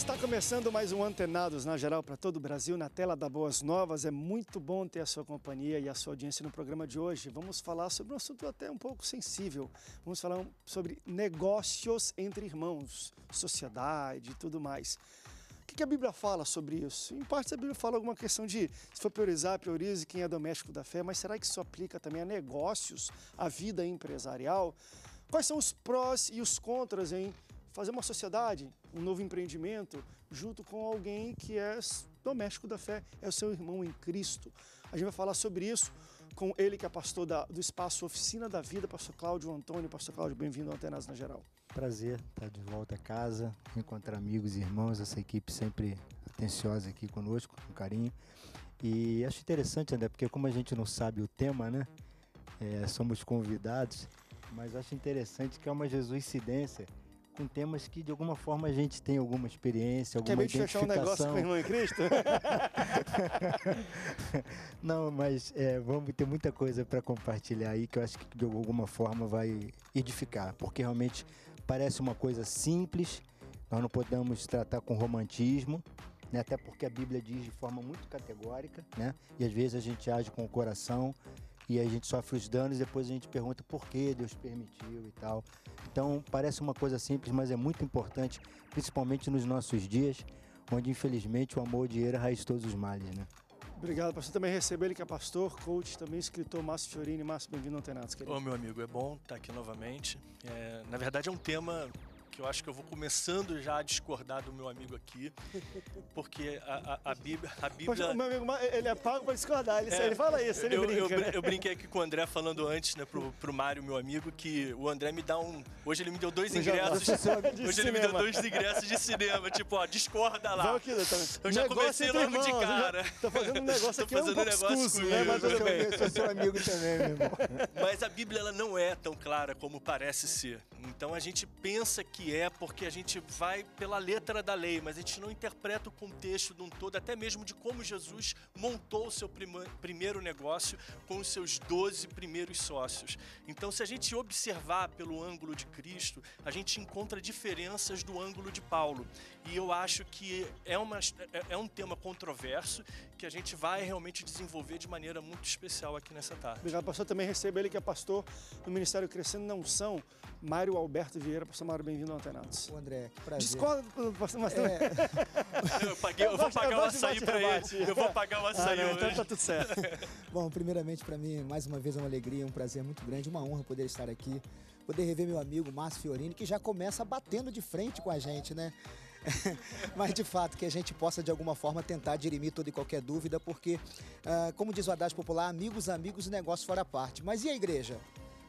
Está começando mais um Antenados na Geral para todo o Brasil, na tela da Boas Novas. É muito bom ter a sua companhia e a sua audiência no programa de hoje. Vamos falar sobre um assunto até um pouco sensível. Vamos falar sobre negócios entre irmãos, sociedade e tudo mais. O que a Bíblia fala sobre isso? Em parte, a Bíblia fala alguma questão de se for priorizar, priorize quem é doméstico da fé, mas será que isso aplica também a negócios, a vida empresarial? Quais são os prós e os contras, hein? fazer uma sociedade, um novo empreendimento, junto com alguém que é doméstico da fé, é o seu irmão em Cristo. A gente vai falar sobre isso com ele que é pastor da, do Espaço Oficina da Vida, pastor Cláudio Antônio. Pastor Cláudio, bem-vindo ao Antenas na Geral. Prazer estar de volta a casa, encontrar amigos e irmãos, essa equipe sempre atenciosa aqui conosco, com carinho. E acho interessante, André, porque como a gente não sabe o tema, né? É, somos convidados, mas acho interessante que é uma jesuicidência com temas que de alguma forma a gente tem alguma experiência, alguma Quer identificação. Quer fechar um negócio com o irmão em Cristo? Não, mas é, vamos ter muita coisa para compartilhar aí que eu acho que de alguma forma vai edificar, porque realmente parece uma coisa simples, nós não podemos tratar com romantismo, né? até porque a Bíblia diz de forma muito categórica, né? e às vezes a gente age com o coração e a gente sofre os danos e depois a gente pergunta por que Deus permitiu e tal. Então parece uma coisa simples, mas é muito importante, principalmente nos nossos dias, onde infelizmente o amor e dinheiro é raiz de todos os males, né? Obrigado, pastor. Também recebo ele que é pastor, coach, também escritor Márcio Fiorini. Márcio, bem-vindo ao Antenados, querido. Ô, meu amigo, é bom estar tá aqui novamente. É, na verdade, é um tema que eu acho que eu vou começando já a discordar do meu amigo aqui, porque a, a, a Bíblia. A Bíblia... Poxa, meu amigo, ele é pago para discordar, ele, é, ele, fala isso, ele eu, brinca. Eu, né? eu, brinquei aqui com o André falando antes, né, pro, pro Mário, meu amigo, que o André me dá um. Hoje ele me deu dois ingressos. De hoje cinema. ele me deu dois ingressos de cinema, tipo, ó, discorda lá. Aqui, eu já comecei logo de cara. Tô fazendo um negócio aqui, fazendo é um, um negócio escuso, comigo, né? Mas eu também. sou seu amigo também, meu irmão. Mas a Bíblia ela não é tão clara como parece ser. Então a gente pensa que é, porque a gente vai pela letra da lei, mas a gente não interpreta o contexto de um todo, até mesmo de como Jesus montou o seu primeiro negócio com os seus 12 primeiros sócios. Então, se a gente observar pelo ângulo de Cristo, a gente encontra diferenças do ângulo de Paulo. E eu acho que é, uma, é, é um tema controverso que a gente vai realmente desenvolver de maneira muito especial aqui nessa tarde. Obrigado, pastor. Também recebo ele que é pastor do Ministério Crescendo na Unção, Mário Alberto Vieira. Pastor Mário, bem-vindo não, O André, que prazer. Discordo mas é... eu, paguei, eu, eu vou pagar o açaí pra ele. Eu vou pagar o ah, açaí. Ah, então tá tudo certo. Bom, primeiramente, para mim, mais uma vez, é uma alegria, um prazer muito grande, uma honra poder estar aqui, poder rever meu amigo Márcio Fiorini, que já começa batendo de frente com a gente, né? Mas de fato que a gente possa de alguma forma tentar dirimir toda e qualquer dúvida, porque, ah, como diz o Haddad Popular, amigos, amigos e negócio fora parte. Mas e a igreja?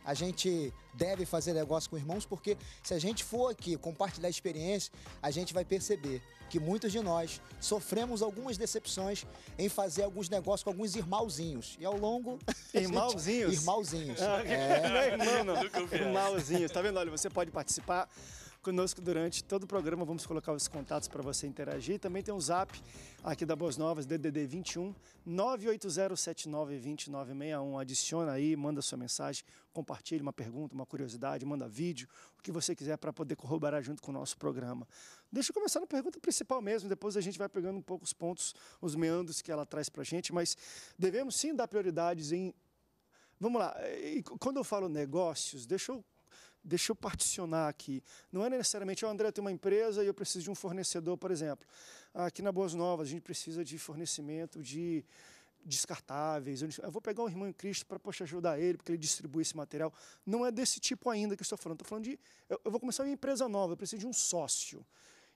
a gente deve fazer negócio com irmãos, porque se a gente for aqui compartilhar experiência, a gente vai perceber que muitos de nós sofremos algumas decepções em fazer alguns negócios com alguns irmãozinhos. E ao longo. Irmãozinhos? Gente... Irmãozinhos. Ah, é... Não é irmão, não. Irmãozinhos. Tá vendo? Olha, você pode participar conosco durante todo o programa. Vamos colocar os contatos para você interagir. Também tem um zap aqui da Boas Novas, DDD 21 980792961. Adiciona aí, manda sua mensagem, compartilhe uma pergunta, uma curiosidade, manda vídeo, o que você quiser para poder corroborar junto com o nosso programa. Deixa eu começar na pergunta principal mesmo, depois a gente vai pegando um pouco os pontos, os meandros que ela traz para a gente, mas devemos sim dar prioridades em Vamos lá, e quando eu falo negócios, deixa eu deixa eu particionar aqui. Não é necessariamente, oh, André, tem uma empresa e eu preciso de um fornecedor, por exemplo. Aqui na Boas Novas, a gente precisa de fornecimento de descartáveis. Eu vou pegar um irmão em Cristo para poder ajudar ele, porque ele distribui esse material. Não é desse tipo ainda que eu estou falando. Estou falando de. Eu, eu vou começar uma empresa nova, eu preciso de um sócio.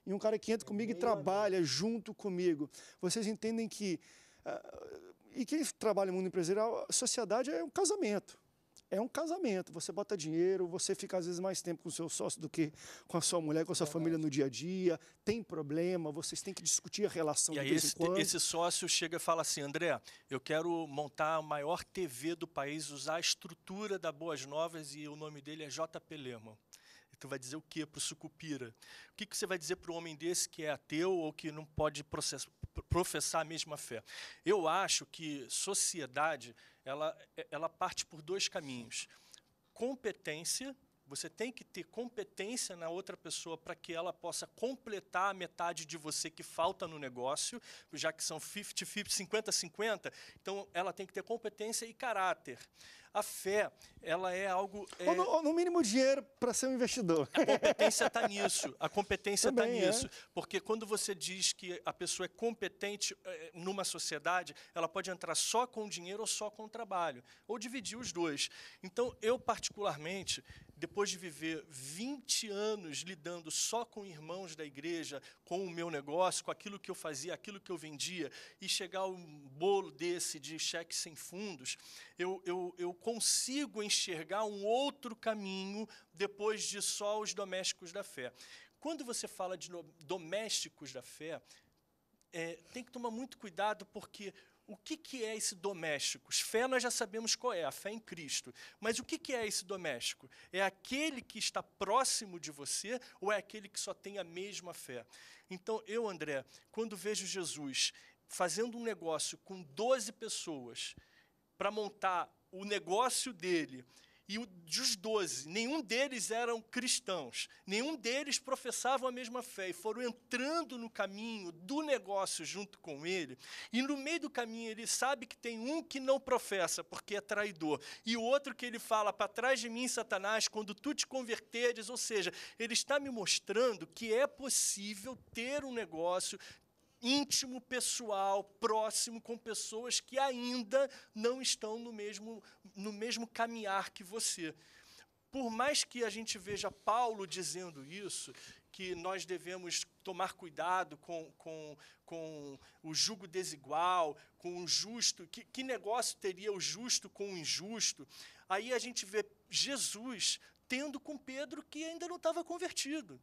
E um cara que entra é comigo e trabalha junto comigo. Vocês entendem que. Uh, e quem trabalha no mundo empresarial, a sociedade é um casamento é um casamento. Você bota dinheiro, você fica às vezes mais tempo com o seu sócio do que com a sua mulher, com a sua é família no dia a dia. Tem problema, vocês têm que discutir a relação. E aí esse, esse, sócio chega e fala assim, André, eu quero montar a maior TV do país, usar a estrutura da Boas Novas e o nome dele é JP Lema. tu vai dizer o que para o sucupira? O que, que você vai dizer para o homem desse que é ateu ou que não pode processar? professar a mesma fé. Eu acho que sociedade ela, ela parte por dois caminhos: competência você tem que ter competência na outra pessoa para que ela possa completar a metade de você que falta no negócio, já que são 50-50, 50-50. Então, ela tem que ter competência e caráter. A fé, ela é algo. É... Ou, no, ou, no, mínimo, dinheiro para ser um investidor. A competência está nisso. A competência está nisso. É. Porque quando você diz que a pessoa é competente eh, numa sociedade, ela pode entrar só com dinheiro ou só com trabalho, ou dividir os dois. Então, eu, particularmente, depois de viver 20 anos lidando só com irmãos da igreja, com o meu negócio, com aquilo que eu fazia, aquilo que eu vendia, e chegar um bolo desse de cheque sem fundos, eu, eu, eu consigo enxergar um outro caminho depois de só os domésticos da fé. Quando você fala de domésticos da fé, é, tem que tomar muito cuidado, porque o que, que é esse doméstico? Fé nós já sabemos qual é, a fé em Cristo. Mas o que, que é esse doméstico? É aquele que está próximo de você ou é aquele que só tem a mesma fé? Então, eu, André, quando vejo Jesus fazendo um negócio com 12 pessoas para montar o negócio dele e os doze, nenhum deles eram cristãos, nenhum deles professavam a mesma fé e foram entrando no caminho do negócio junto com ele. E no meio do caminho ele sabe que tem um que não professa porque é traidor e o outro que ele fala para trás de mim, Satanás, quando tu te converteres. Ou seja, ele está me mostrando que é possível ter um negócio, íntimo, pessoal, próximo, com pessoas que ainda não estão no mesmo, no mesmo caminhar que você. Por mais que a gente veja Paulo dizendo isso, que nós devemos tomar cuidado com, com, com o jugo desigual, com o justo, que, que negócio teria o justo com o injusto? Aí a gente vê Jesus tendo com Pedro que ainda não estava convertido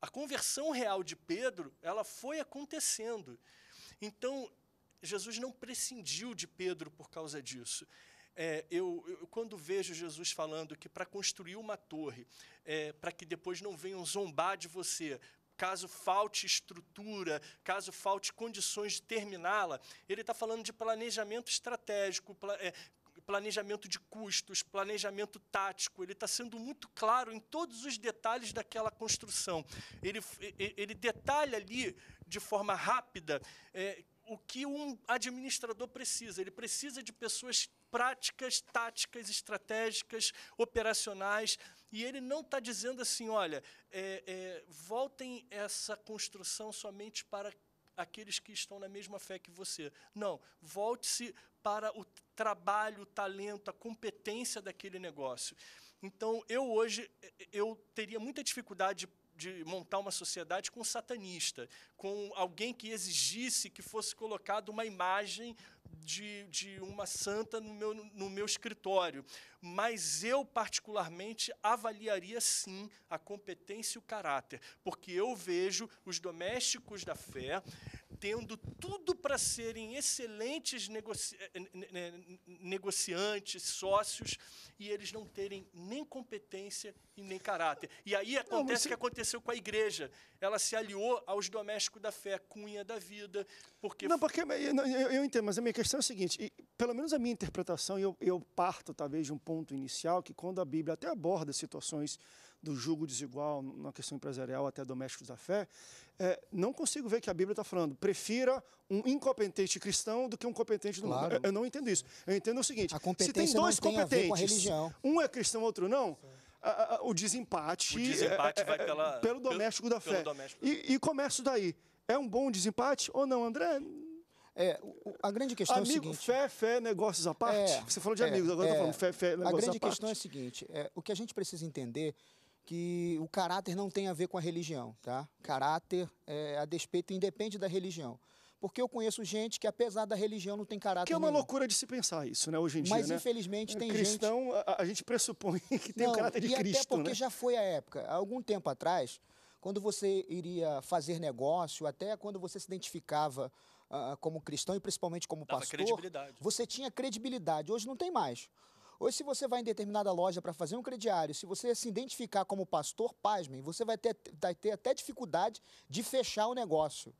a conversão real de Pedro, ela foi acontecendo. Então, Jesus não prescindiu de Pedro por causa disso. É, eu, eu, quando vejo Jesus falando que para construir uma torre, é, para que depois não venham zombar de você, caso falte estrutura, caso falte condições de terminá-la, ele está falando de planejamento estratégico, é, planejamento de custos, planejamento tático. Ele está sendo muito claro em todos os detalhes daquela construção. Ele, ele detalha ali de forma rápida. É, o que um administrador precisa. Ele precisa de pessoas práticas, táticas, estratégicas, operacionais. E ele não está dizendo assim, olha, é, é, voltem essa construção somente para aqueles que estão na mesma fé que você. Não, volte-se para o trabalho, o talento, a competência daquele negócio. Então, eu hoje eh, eu teria muita dificuldade de montar uma sociedade com um satanista, com alguém que exigisse que fosse colocada uma imagem de, de uma santa no meu, no meu escritório. Mas eu, particularmente, avaliaria sim a competência e o caráter, porque eu vejo os domésticos da fé tendo tudo para serem excelentes negoci eh, negociantes, sócios, e eles não terem nem competência e nem caráter. E aí acontece o você... que aconteceu com a igreja. Ela se aliou aos domésticos da fé, cunha da vida, porque... Não, porque eu, eu entendo, mas a minha questão é a seguinte, pelo menos a minha interpretação, eu, eu parto talvez de um ponto inicial que quando a Bíblia até aborda situações do julgo desigual na questão empresarial até domésticos da fé, é, não consigo ver que a Bíblia está falando, prefira um incompetente cristão do que um competente do claro. mundo. Eu, eu, não entendo isso. Eu entendo o seguinte, se tem dois competentes, um é cristão, outro não... A, a, o desempate, o desempate é, é vai é, pela, pelo doméstico da fé. Doméstico. E, e começo daí. É um bom desempate ou não, André? É, a grande questão Amigo, é o seguinte... fé, fé, negócios à parte? É, Você falou de é, amigos, agora é, está falando fé, fé, negócios à parte. A grande questão é a seguinte, é, o que a gente precisa entender que o caráter não tem a ver com a religião, tá? Caráter, é, a despeito, independe da religião. Porque eu conheço gente que, apesar da religião, não tem caráter. Que é uma nenhum. loucura de se pensar isso, né, hoje em dia. Mas, né? infelizmente, é tem Cristão, gente. Cristão, a, gente pressupõe que tem o caráter de e Cristo. Até porque né? já foi a época. Há algum tempo atrás, quando você iria fazer negócio, até quando você se identificava como cristão e principalmente como Dava pastor, você tinha credibilidade. Hoje não tem mais. Hoje, se você vai em determinada loja para fazer um crediário, se você se identificar como pastor, pasmem, você vai ter, vai ter até dificuldade de fechar o negócio.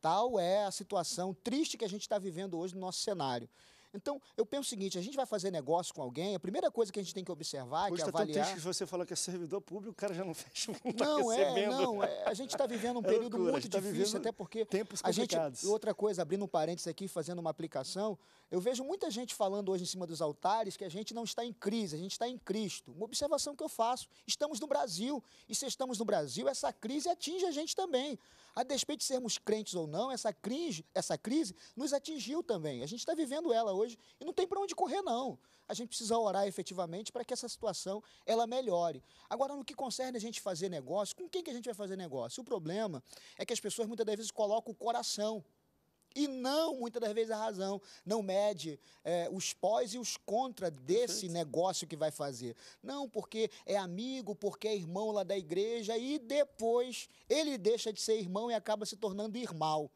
Tal é a situação triste que a gente está vivendo hoje no nosso cenário. Então, eu penso o seguinte, a gente vai fazer negócio com alguém, a primeira coisa que a gente tem que observar, Hoje que é tá avaliar... que você falou que é servidor público, o cara já não fecha, não, tá não é, Não, é, a gente está vivendo um é período é loucura, muito tá difícil, até porque... Tempos a gente, Outra coisa, abrindo um parênteses aqui, fazendo uma aplicação, eu vejo muita gente falando hoje em cima dos altares que a gente não está em crise, a gente está em Cristo. Uma observação que eu faço, estamos no Brasil, e se estamos no Brasil, essa crise atinge a gente também a despeito de sermos crentes ou não, essa crise, essa crise nos atingiu também. A gente está vivendo ela hoje e não tem para onde correr, não. A gente precisa orar efetivamente para que essa situação ela melhore. Agora, no que concerne a gente fazer negócio, com quem que a gente vai fazer negócio? O problema é que as pessoas muitas das vezes colocam o coração e não, muitas das vezes, a razão. Não mede é, os pós e os contra desse negócio que vai fazer. Não, porque é amigo, porque é irmão lá da igreja e depois ele deixa de ser irmão e acaba se tornando irmão.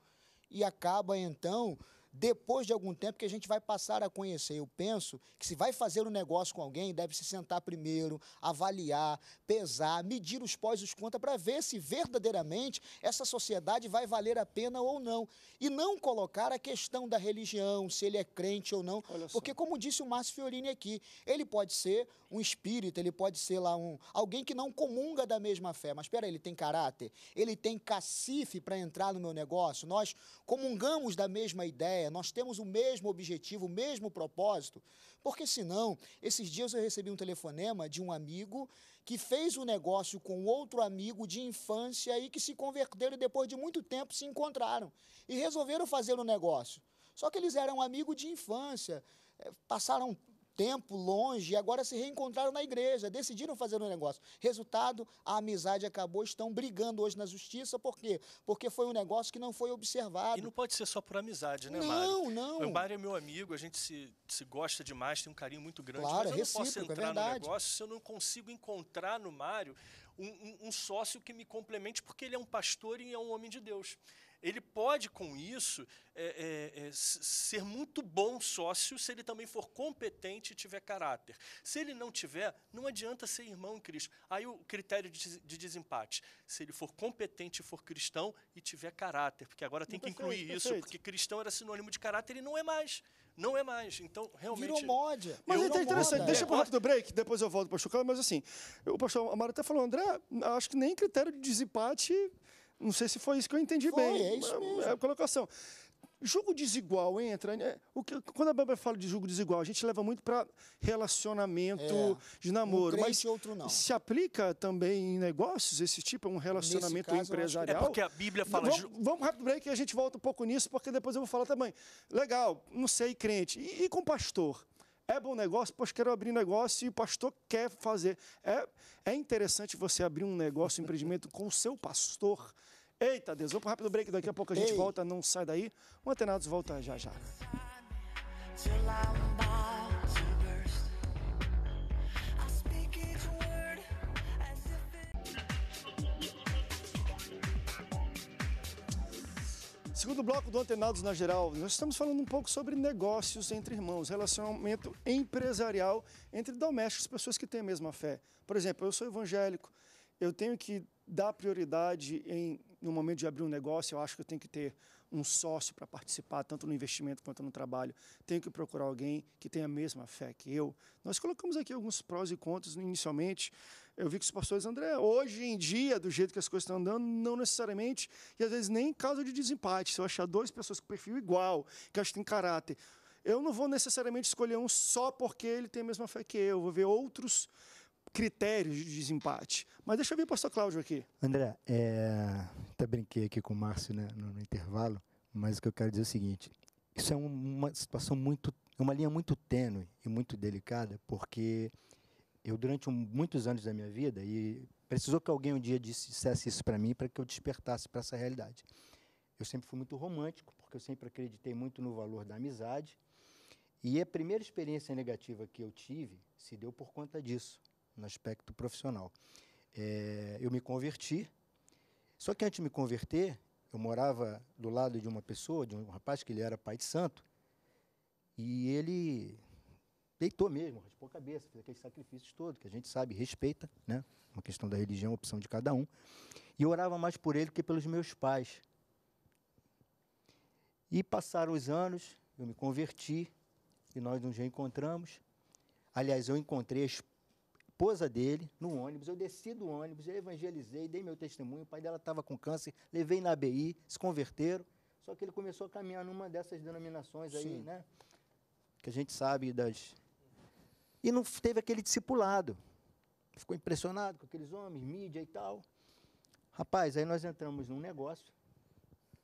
E acaba, então, depois de algum tempo que a gente vai passar a conhecer. Eu penso que se vai fazer um negócio com alguém, deve se sentar primeiro, avaliar, pesar, medir os pós e os contra para ver se verdadeiramente essa sociedade vai valer a pena ou não. E não colocar a questão da religião, se ele é crente ou não. Porque, como disse o Márcio Fiorini aqui, ele pode ser um espírita, ele pode ser lá um alguém que não comunga da mesma fé. Mas espera, ele tem caráter? Ele tem cacife para entrar no meu negócio? Nós comungamos da mesma ideia? ideia, nós temos o mesmo objetivo, o mesmo propósito, porque senão, esses dias eu recebi um telefonema de um amigo que fez um negócio com outro amigo de infância e que se converteram e depois de muito tempo se encontraram e resolveram fazer o um negócio. Só que eles eram amigos de infância, eh, passaram tempo longe e agora se reencontraram na igreja, decidiram fazer um negócio. Resultado, a amizade acabou, estão brigando hoje na justiça, por quê? Porque foi um negócio que não foi observado. E não pode ser só por amizade, né, não, Mário? Não, não. O Mário é meu amigo, a gente se, se gosta demais, tem um carinho muito grande, claro, mas eu não posso é entrar é no negócio se eu não consigo encontrar no Mário um, um, um sócio que me complemente, porque ele é um pastor e é um homem de Deus ele pode, com isso, é, é, é, ser muito bom sócio se ele também for competente e tiver caráter. Se ele não tiver, não adianta ser irmão em Cristo. Aí o critério de, de desempate. Se ele for competente e for cristão e tiver caráter, porque agora tem perfeito, que incluir perfeito. isso, porque cristão era sinônimo de caráter e não é mais. Não é mais. Então, realmente. Virou moda. Mas é interessante. Moda. Deixa pro é. rápido break, depois eu volto para o pastor mas assim, o pastor Amaro até falou, André, acho que nem critério de desempate não sei se foi isso que eu entendi foi, bem. É isso é, mesmo. É a colocação. Jogo desigual entra. Né? O que, quando a Bárbara fala de jogo desigual, a gente leva muito para relacionamento é, de namoro. Um mas outro não. se aplica também em negócios esse tipo? É um relacionamento caso, é empresarial? É porque a Bíblia fala. Vamos, vamos rápido break e a gente volta um pouco nisso, porque depois eu vou falar também. Legal, não sei, crente. E, e com pastor? É bom negócio? Pois quero abrir negócio e o pastor quer fazer. É, é interessante você abrir um negócio, um empreendimento com o seu pastor. Eita Deus, vamos para um rápido break, daqui a pouco a gente Ei. volta, não sai daí. O Antenados volta já já. Segundo bloco do Antenados na Geral, nós estamos falando um pouco sobre negócios entre irmãos, relacionamento empresarial entre domésticos, pessoas que têm a mesma fé. Por exemplo, eu sou evangélico, eu tenho que dar prioridade em, no momento de abrir um negócio, eu acho que eu tenho que ter um sócio para participar, tanto no investimento quanto no trabalho. Tenho que procurar alguém que tenha a mesma fé que eu. Nós colocamos aqui alguns prós e contras inicialmente. Eu vi que os pastores, André, hoje em dia, do jeito que as coisas estão andando, não necessariamente, e às vezes nem em causa de desempate. Se eu achar duas pessoas com perfil igual, que acho que tem caráter, eu não vou necessariamente escolher um só porque ele tem a mesma fé que eu. eu vou ver outros critérios de desempate. Mas deixa eu ver o pastor Cláudio aqui. André, é... até brinquei aqui com o Márcio né, no, no, intervalo, mas o que eu quero dizer é o seguinte: isso é uma situação muito. É uma linha muito tênue e muito delicada, porque eu, durante um, muitos anos da minha vida, e precisou que alguém um dia dissesse isso para mim para que eu despertasse para essa realidade. Eu sempre fui muito romântico, porque eu sempre acreditei muito no valor da amizade. E a primeira experiência negativa que eu tive se deu por conta disso no aspecto profissional. É, eu me converti, só que antes de me converter, eu morava do lado de uma pessoa, de um rapaz que ele era pai de santo, e ele deitou mesmo, raspou a cabeça, fez aqueles sacrifícios todos, que a gente sabe, respeita, né? Uma questão da religião, opção de cada um. E eu orava mais por ele que pelos meus pais. E passaram os anos, eu me converti e nós nos reencontramos. Aliás, eu encontrei a esposa dele no ônibus. Eu desci do ônibus, eu evangelizei, dei meu testemunho. O pai dela estava com câncer, levei na ABI, se converteram. Só que ele começou a caminhar numa dessas denominações aí, Sim. né? Que a gente sabe das. E não teve aquele discipulado. Ficou impressionado com aqueles homens, mídia e tal. Rapaz, aí nós entramos num negócio.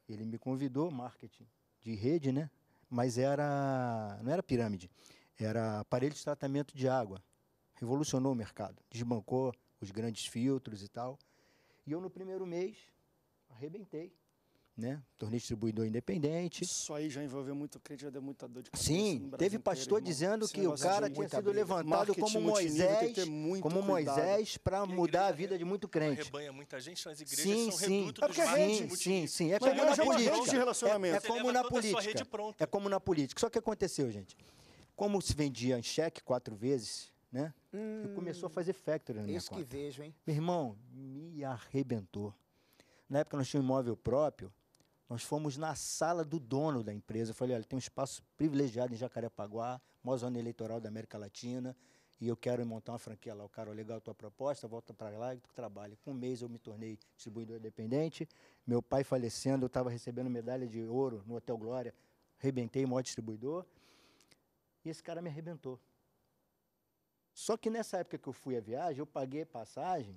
Ele me convidou, marketing de rede, né? Mas era não era pirâmide, era aparelho de tratamento de água revolucionou o mercado, desbancou os grandes filtros e tal. E eu, no primeiro mês, arrebentei. Né? Tornei distribuidor independente. Isso aí já envolveu muito crente, já deu muita dor de cabeça. Sim, teve pastor inteiro, dizendo que o cara tinha sido briga. levantado Marketing como Moisés, como Moisés para mudar a é vida é, de muito crente. Rebanha muita gente igrejas sim, são sim. reduto é dos é sim, sim, sim, sim, é como, na é política. É, é como na política. É como na política. Só que aconteceu, gente. Como se vendia em cheque quatro vezes, né? Hum, e começou a fazer factory na minha isso conta. que vejo, hein? Meu irmão, me arrebentou. Na época nós tínhamos um imóvel próprio, nós fomos na sala do dono da empresa. Eu falei, olha, tem um espaço privilegiado em Jacarepaguá, maior zona eleitoral da América Latina, e eu quero montar uma franquia lá. O cara, legal a tua proposta, volta para lá e tu trabalha. Com um mês eu me tornei distribuidor independente. Meu pai falecendo, eu estava recebendo medalha de ouro no Hotel Glória. Arrebentei, maior distribuidor. E esse cara me arrebentou. Só que nessa época que eu fui à viagem, eu paguei passagem.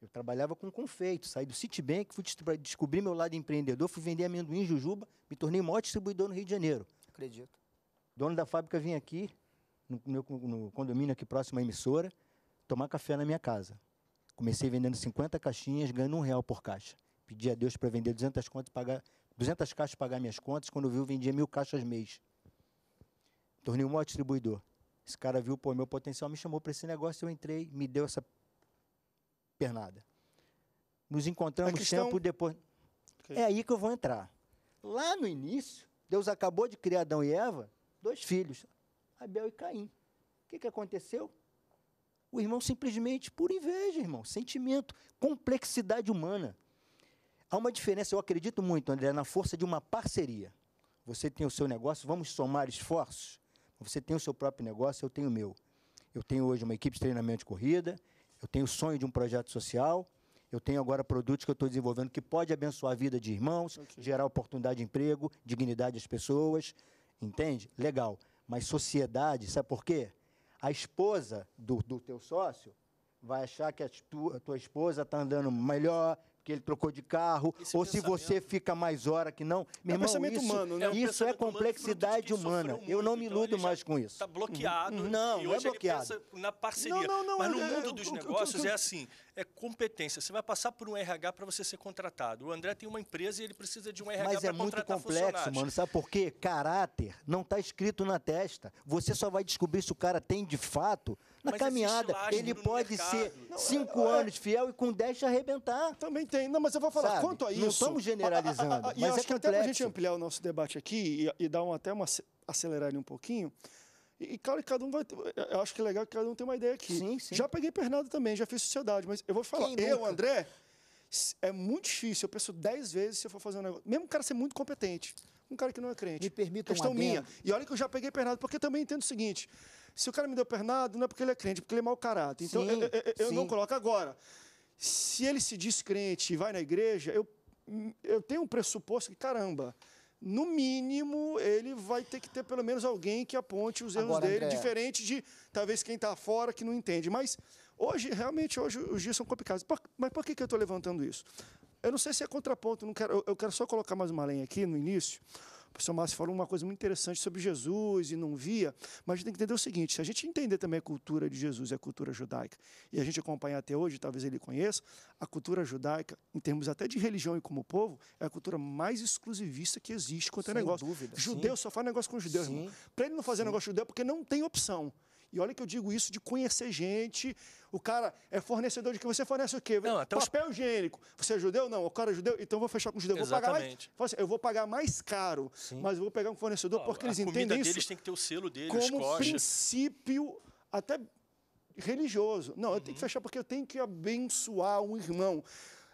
Eu trabalhava com confeito, saí do Citibank, fui descobrir meu lado empreendedor, fui vender amendoim em Jujuba, me tornei o maior distribuidor no Rio de Janeiro. Acredito. Dono da fábrica vinha aqui, no, meu, no condomínio aqui próximo à emissora, tomar café na minha casa. Comecei vendendo 50 caixinhas, ganhando um real por caixa. Pedi a Deus para vender 200, contas, pagar, 200 caixas pagar minhas contas. Quando viu, vendia mil caixas mês. Tornei o maior distribuidor. Esse cara viu, o meu potencial me chamou para esse negócio, eu entrei, me deu essa pernada. Nos encontramos questão... tempo depois. Okay. É aí que eu vou entrar. Lá no início, Deus acabou de criar Adão e Eva, dois filhos, Abel e Caim. O que, que aconteceu? O irmão simplesmente, por inveja, irmão, sentimento, complexidade humana. Há uma diferença, eu acredito muito, André, na força de uma parceria. Você tem o seu negócio, vamos somar esforços você tem o seu próprio negócio, eu tenho o meu. Eu tenho hoje uma equipe de treinamento de corrida, eu tenho o sonho de um projeto social, eu tenho agora produtos que eu estou desenvolvendo que pode abençoar a vida de irmãos, okay. gerar oportunidade de emprego, dignidade às pessoas, entende? Legal. Mas sociedade, sabe por quê? A esposa do, do teu sócio vai achar que a tua, a tua esposa está andando melhor, porque ele trocou de carro, esse ou se você fica mais hora que não. Meu é irmão, pensamento isso, humano, né? É isso é, um é complexidade humana. Muito, eu não me então iludo então mais com tá isso. Está bloqueado. Uhum. Não, não é bloqueado. na parceria. Não, não, não, Mas no é, é mundo dos negócios é assim, é competência. Você vai passar por um RH para você ser contratado. O André tem uma empresa e ele precisa de um RH para Mas é muito complexo, mano. Sabe por quê? Caráter não está escrito na testa. Você só vai descobrir se o cara tem de fato na mas caminhada. Ele pode mercado. ser não, cinco é, é. anos fiel e com dez arrebentar. Também tem. Não, mas eu vou falar, Sabe? quanto a isso. Não estamos generalizando. A, a, a, mas é acho é que até para a gente ampliar o nosso debate aqui e, e dar um até uma acelerar um pouquinho. E, claro, que cada um vai. Eu acho que é legal que cada um tenha uma ideia aqui. Sim, sim. Já peguei pernada também, já fiz sociedade, mas eu vou falar. eu, André, é muito difícil. Eu penso dez vezes se eu for fazer um negócio. Mesmo o cara ser muito competente um cara que não é crente. Me permita Questão minha. E olha que eu já peguei pernado, porque também entendo o seguinte: se o cara me deu pernado, não é porque ele é crente, é porque ele é mau caráter. Então, sim, eu, eu, eu não coloco agora. Se ele se diz crente e vai na igreja, eu, eu tenho um pressuposto que, caramba, no mínimo, ele vai ter que ter pelo menos alguém que aponte os erros Agora, dele, André... diferente de talvez quem está fora que não entende. Mas hoje, realmente, hoje os dias são complicados. Mas por que, que eu estou levantando isso? Eu não sei se é contraponto, não quero, eu, eu quero só colocar mais uma lenha aqui no início. O professor Márcio falou uma coisa muito interessante sobre Jesus e não via, mas a gente tem que entender o seguinte: se a gente entender também a cultura de Jesus e a cultura judaica, e a gente acompanha até hoje, talvez ele conheça, a cultura judaica, em termos até de religião e como povo, é a cultura mais exclusivista que existe quanto é negócio. Dúvida, judeu sim. só faz negócio com judeu, sim. irmão. Para ele não fazer sim. negócio judeu, é porque não tem opção. E olha que eu digo isso de conhecer gente. O cara é fornecedor de que você fornece o quê? Não, Papel os... higiênico. Você é judeu? Não. O cara é judeu? Então eu vou fechar com o judeu. Vou Exatamente. Pagar mais, assim, eu vou pagar mais caro, Sim. mas eu vou pegar um fornecedor, Ó, porque eles entendem isso. Eles têm que ter o selo deles, como princípio até religioso. Não, eu tenho que uhum. fechar porque eu tenho que abençoar um irmão.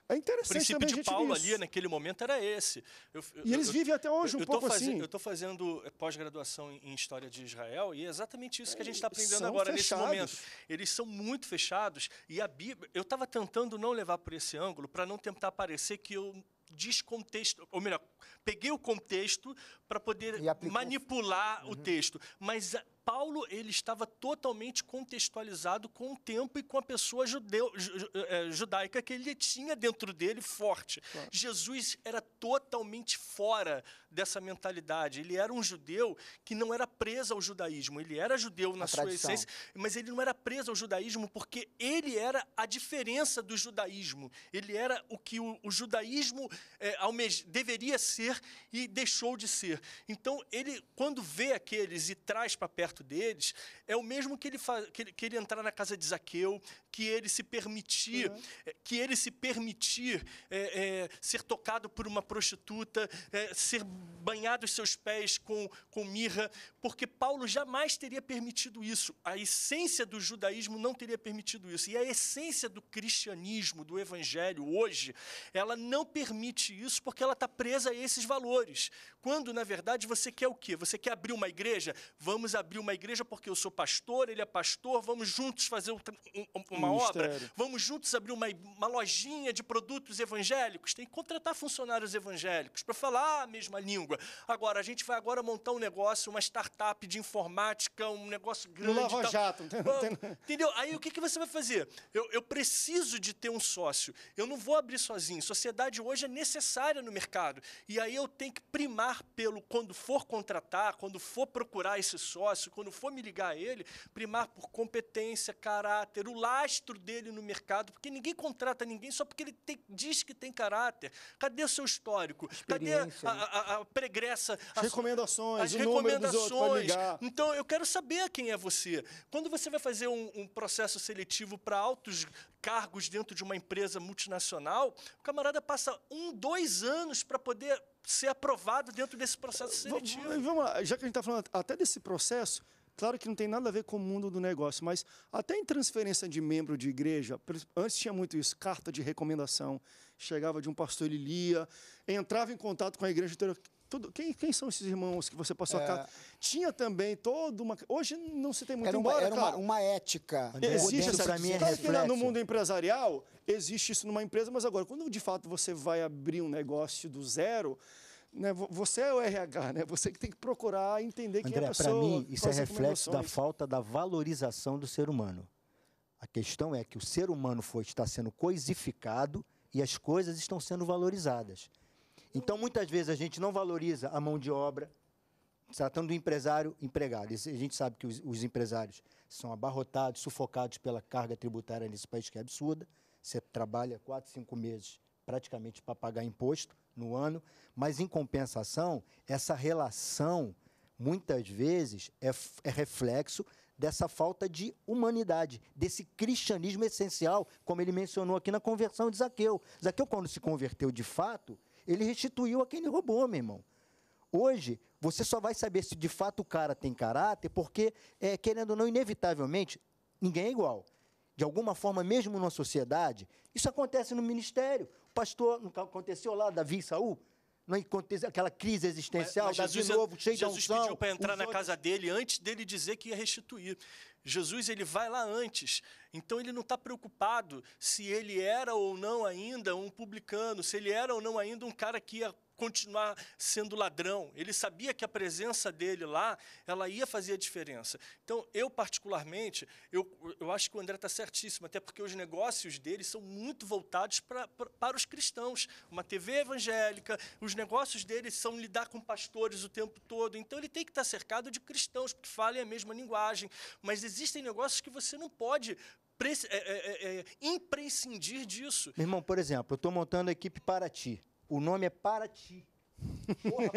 É interessante. O princípio de Paulo ali naquele momento era esse. Eu, eu, e eles eu, vivem até hoje um pouco assim. Eu estou fazendo é, pós-graduação em, História de Israel e é exatamente isso que a gente está aprendendo agora fechados. nesse momento. Eles são muito fechados e a Bíblia. Eu estava tentando não levar por esse ângulo para não tentar parecer que eu descontexto, ou melhor, peguei o contexto para poder manipular uhum. o texto, mas a, Paulo ele estava totalmente contextualizado com o tempo e com a pessoa judeu, eh, eh, judaica que ele tinha dentro dele forte. Claro. Jesus era totalmente fora dessa mentalidade. Ele era um judeu que não era preso ao judaísmo. Ele era judeu na a sua tradição. essência, mas ele não era preso ao judaísmo porque ele era a diferença do judaísmo. Ele era o que o, o judaísmo é, deveria ser e deixou de ser. Então ele, quando vê aqueles e traz para perto perto deles é o mesmo que ele, que ele, que ele entrar na casa de Zaqueu, que ele se permitir, uhum. É, que ele se permitir é, é, ser tocado por uma prostituta, é, ser banhado os seus pés com, com mirra, porque Paulo jamais teria permitido isso. A essência do judaísmo não teria permitido isso. E a essência do cristianismo, do evangelho hoje, ela não permite isso porque ela está presa a esses valores. Quando, na verdade, você quer o quê? Você quer abrir uma igreja? Vamos abrir uma numa igreja porque eu sou pastor, ele é pastor, vamos juntos fazer um, uma um obra, vamos juntos abrir uma, uma lojinha de produtos evangélicos. Tem que contratar funcionários evangélicos para falar a mesma língua. Agora, a gente vai agora montar um negócio, uma startup de informática, um negócio grande. Lava tal. jato. Entendeu? Aí o que, que você vai fazer? Eu, eu preciso de ter um sócio. Eu não vou abrir sozinho. Sociedade hoje é necessária no mercado. E aí eu tenho que primar pelo quando for contratar, quando for procurar esse sócio, quando for me ligar a ele, primar por competência, caráter, o lastro dele no mercado, porque ninguém contrata ninguém só porque ele tem, diz que tem caráter. Cadê o seu histórico? Cadê a, né? a, a pregressa? As recomendações, as recomendações. Então, eu quero saber quem é você. Quando você vai fazer um, um processo seletivo para altos cargos dentro de uma empresa multinacional, o camarada passa um, dois anos para poder ser aprovado dentro desse processo é, seletivo. Vamos lá, já que a gente está falando até desse processo, Claro que não tem nada a ver com o mundo do negócio, mas até em transferência de membro de igreja, antes tinha muito isso, carta de recomendação. Chegava de um pastor, ele lia, entrava em contato com a igreja quem, quem são esses irmãos que você passou é... a casa? Tinha também toda uma. Hoje não se tem muito era uma, Era claro. uma, uma, ética. Existe essa mim é claro que no mundo empresarial existe isso numa empresa, mas agora, quando de fato você vai abrir um negócio do zero. Né, você é o RH, né? Você que tem que procurar entender André, quem é a pessoa. Para mim, isso é reflexo da falta da valorização do ser humano. A questão é que o ser humano foi, está sendo coisificado e as coisas estão sendo valorizadas. Então, muitas vezes, a gente não valoriza a mão de obra, tratando do empresário empregado. A gente sabe que os, os empresários são abarrotados, sufocados pela carga tributária nesse país, que é absurda. Você trabalha quatro, cinco meses praticamente para pagar imposto no ano, mas, em compensação, essa relação, muitas vezes, é, é reflexo dessa falta de humanidade, desse cristianismo essencial, como ele mencionou aqui na conversão de Zaqueu. Zaqueu, quando se converteu de fato, ele restituiu a quem ele roubou, meu irmão. Hoje, você só vai saber se de fato o cara tem caráter, porque, é, querendo ou não, inevitavelmente, ninguém é igual. De alguma forma, mesmo numa sociedade, isso acontece no ministério. O pastor, nunca aconteceu lá, Davi e Saul, não aconteceu aquela crise existencial, mas, mas Jesus, Davi novo, é, cheio Jesus de Jesus pediu para entrar na outros... casa dele antes dele dizer que ia restituir. Jesus ele vai lá antes. Então ele não está preocupado se ele era ou não ainda um publicano, se ele era ou não ainda um cara que ia continuar sendo ladrão. Ele sabia que a presença dele lá, ela ia fazer a diferença. Então, eu particularmente, eu, eu acho que o André está certíssimo, até porque os negócios dele são muito voltados pra, pra, para os cristãos. Uma TV evangélica, os negócios dele são lidar com pastores o tempo todo. Então, ele tem que estar tá cercado de cristãos que falem a mesma linguagem. Mas existem negócios que você não pode é é, é, é, imprescindir disso. Meu irmão, por exemplo, eu estou montando a equipe para ti. O nome é para ti. Porra,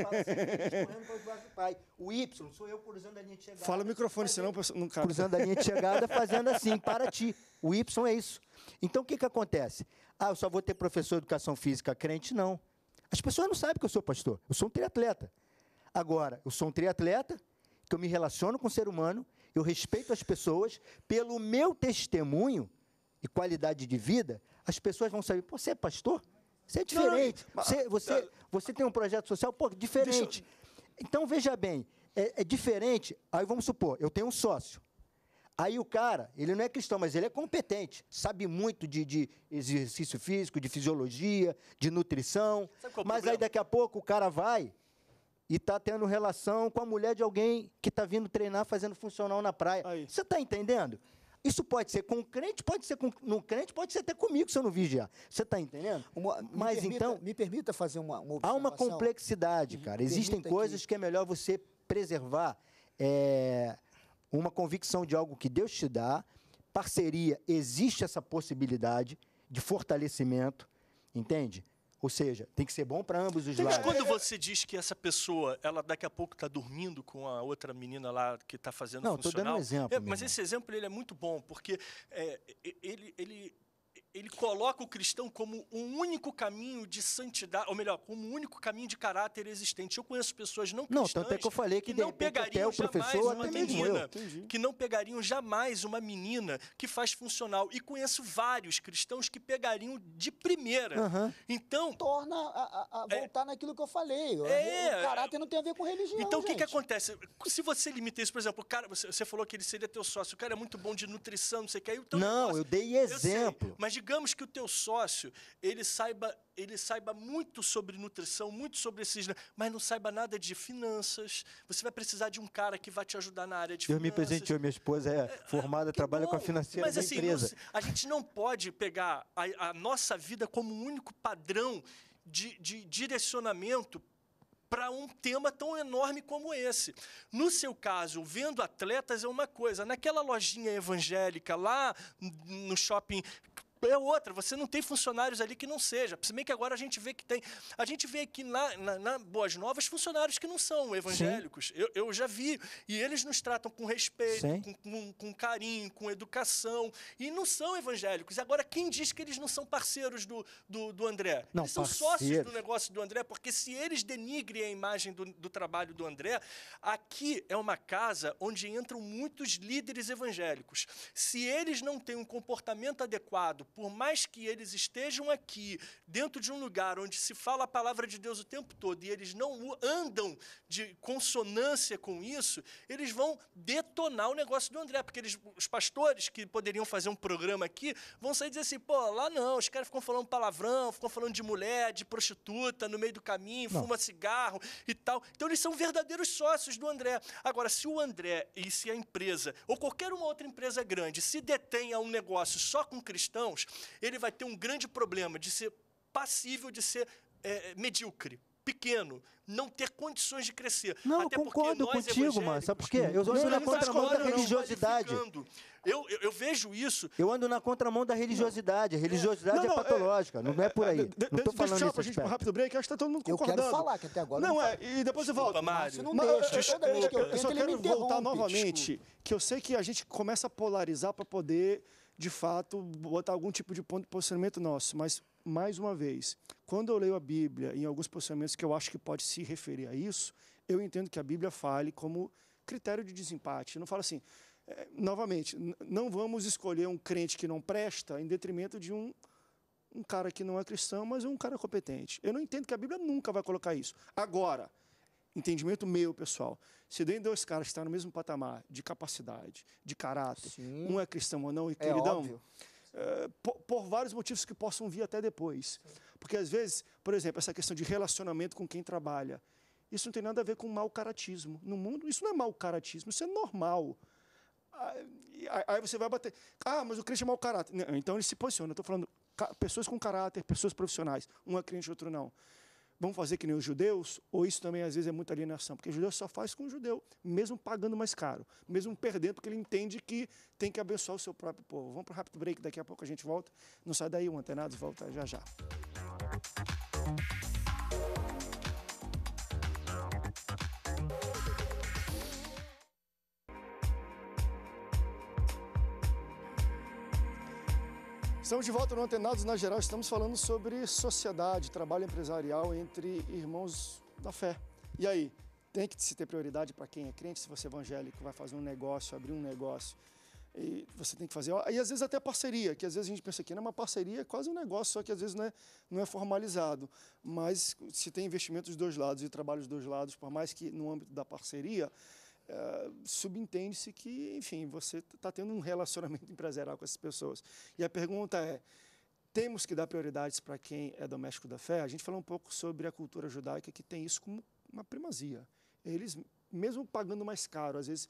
para tá o Y sou eu cruzando a linha de chegada. Fala o microfone, senão não cabe. Cruzando a linha de chegada, fazendo assim, para ti. O Y é isso. Então, o que, que acontece? Ah, eu só vou ter professor de educação física crente? Não. As pessoas não sabem que eu sou pastor. Eu sou um triatleta. Agora, eu sou um triatleta, que eu me relaciono com o ser humano eu respeito as pessoas, pelo meu testemunho e qualidade de vida, as pessoas vão saber, você é pastor? Você é diferente. Não, não, você, você, ah, ah, você tem um projeto social, pô, diferente. Então, veja bem, é, é diferente. Aí vamos supor, eu tenho um sócio. Aí o cara, ele não é cristão, mas ele é competente, sabe muito de, de exercício físico, de fisiologia, de nutrição. É mas problema? aí daqui a pouco o cara vai, e está tendo relação com a mulher de alguém que está vindo treinar fazendo funcional na praia. Você está entendendo? Isso pode ser com crente, pode ser com no crente, pode ser até comigo se eu não vigiar. Você está entendendo? Uma, Mas permita, então. Me permita fazer uma, uma Há uma complexidade, uhum. cara. Existem coisas que... que... é melhor você preservar é, uma convicção de algo que Deus te dá. Parceria, existe essa possibilidade de fortalecimento, entende? Ou seja, tem que ser bom para ambos os lados. Mas quando você diz que essa pessoa, ela daqui a pouco está dormindo com a outra menina lá que está fazendo Não, estou dando um exemplo. É, mas esse exemplo ele é muito bom, porque é, ele, ele ele coloca o cristão como um único caminho de santidade, ou melhor, como um único caminho de caráter existente. Eu conheço pessoas não cristãs. Não, tanto é que eu falei que, que não pegariam até o professor, até menina, que não pegariam jamais uma menina que faz funcional. E conheço vários cristãos que pegariam de primeira. Uhum. Então. Torna a, a é. voltar é, naquilo que eu falei. É, o caráter não tem a ver com religião. Então o que, que acontece? Se você limita isso, por exemplo, o cara, você, você, falou que ele seria teu sócio, o cara é muito bom de nutrição, não sei o que. Então, não, eu dei exemplo. Eu sei, mas de digamos que o teu sócio, ele saiba, ele saiba muito sobre nutrição, muito sobre esses, mas não saiba nada de finanças. Você vai precisar de um cara que vai te ajudar na área de eu finanças. me presenteou, minha esposa é, é formada, que trabalha bom, com a financeira mas, da assim, empresa. Não, a gente não pode pegar a, a nossa vida como um único padrão de, de direcionamento para um tema tão enorme como esse. No seu caso, vendo atletas é uma coisa, naquela lojinha evangélica lá no shopping é outra, você não tem funcionários ali que não seja. Se bem que agora a gente vê que tem. A gente vê aqui na, na, na Boas Novas funcionários que não são evangélicos. Eu, eu, já vi. E eles nos tratam com respeito, com, com, com, carinho, com educação. E não são evangélicos. Agora, quem diz que eles não são parceiros do, do, do André? Não, eles são parceiros. sócios do negócio do André, porque se eles denigrem a imagem do, do trabalho do André, aqui é uma casa onde entram muitos líderes evangélicos. Se eles não têm um comportamento adequado por mais que eles estejam aqui, dentro de um lugar onde se fala a palavra de Deus o tempo todo e eles não andam de consonância com isso, eles vão detonar o negócio do André, porque eles, os pastores que poderiam fazer um programa aqui vão sair e dizer assim: pô, lá não, os caras ficam falando palavrão, ficam falando de mulher, de prostituta no meio do caminho, não. fuma cigarro e tal. Então eles são verdadeiros sócios do André. Agora, se o André e se a empresa, ou qualquer uma outra empresa grande, se detém a um negócio só com cristãos, ele vai ter um grande problema de ser passível de ser é, é medíocre, pequeno, não ter condições de crescer. Não, Até eu concordo contigo, mano. Sabe por quê? Eu ando na contramão da religiosidade. Eu, eu, eu, vejo isso. Eu ando na contramão da religiosidade. A religiosidade não, é não, é patológica, é, não é por aí. De, não tô falando deixa pra gente um rápido break, acho que tá todo mundo concordando. Eu quero falar, que até agora não, não é, e depois eu volto. Mário. Não deixa. Toda eu, eu, eu só quero voltar novamente, que eu sei que a gente começa a polarizar para poder de fato, botar algum tipo de ponto de posicionamento nosso. Mas, mais uma vez, quando eu leio a Bíblia, em alguns posicionamentos que eu acho que pode se referir a isso, eu entendo que a Bíblia fale como critério de desempate. Eu não fala assim, é, novamente, não vamos escolher um crente que não presta em detrimento de um, um cara que não é cristão, mas um cara competente. Eu não entendo que a Bíblia nunca vai colocar isso. Agora, entendimento meu, pessoal. Se tem dois caras que estão no mesmo patamar de capacidade, de caráter, Sim. um é cristão ou não, e é queridão, é é, por, por, vários motivos que possam vir até depois. Sim. Porque às vezes, por exemplo, essa questão de relacionamento com quem trabalha, isso não tem nada a ver com mau caratismo. No mundo, isso não é mau caratismo, isso é normal. Ah, aí você vai bater. Ah, mas o crente é mau caráter. Então ele se posiciona. estou falando pessoas com caráter, pessoas profissionais. Um é crente, outro não vamos fazer que nem os judeus, ou isso também às vezes é muita alienação, porque o judeu só faz com o judeu, mesmo pagando mais caro, mesmo perdendo, porque ele entende que tem que abençoar o seu próprio povo. Vamos para o rápido break, daqui a pouco a gente volta. Não sai daí, o Antenados volta já já. Estamos de volta no Antenados na Geral, estamos falando sobre sociedade, trabalho empresarial entre irmãos da fé. E aí, tem que se ter prioridade para quem é crente, se você é evangélico, vai fazer um negócio, abrir um negócio. E você tem que fazer. E às vezes até parceria, que às vezes a gente pensa que não é uma parceria, é quase um negócio, só que às vezes não é, não é formalizado. Mas se tem investimento dos dois lados e trabalho dos dois lados, por mais que no âmbito da parceria, eh, subentende-se que, enfim, você está tendo um relacionamento empresarial com essas pessoas. E a pergunta é: temos que dar prioridades para quem é doméstico da fé? A gente falou um pouco sobre a cultura judaica que tem isso como uma primazia. Eles, mesmo pagando mais caro, às vezes,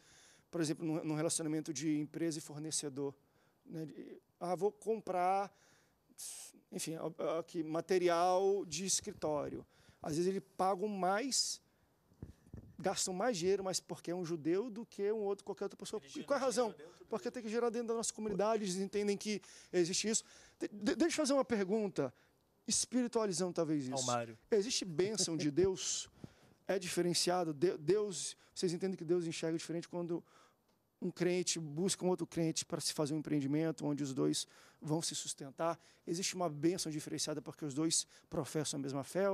por exemplo, num relacionamento de empresa e fornecedor, né, de, ah, vou comprar, enfim, aqui, material de escritório. Às vezes ele paga mais gastam mais dinheiro, mas porque é um judeu do que um outro qualquer outra pessoa. e qual é a razão? É porque tem que gerar dentro da nossa comunidade, eles entendem que existe isso. de, deixa eu fazer uma pergunta, espiritualizando talvez isso. Almário. Existe bênção de Deus? É diferenciado? De, Deus, vocês entendem que Deus enxerga diferente quando um crente busca um outro crente para se fazer um empreendimento onde os dois vão se sustentar. Existe uma bênção diferenciada porque os dois professam a mesma fé,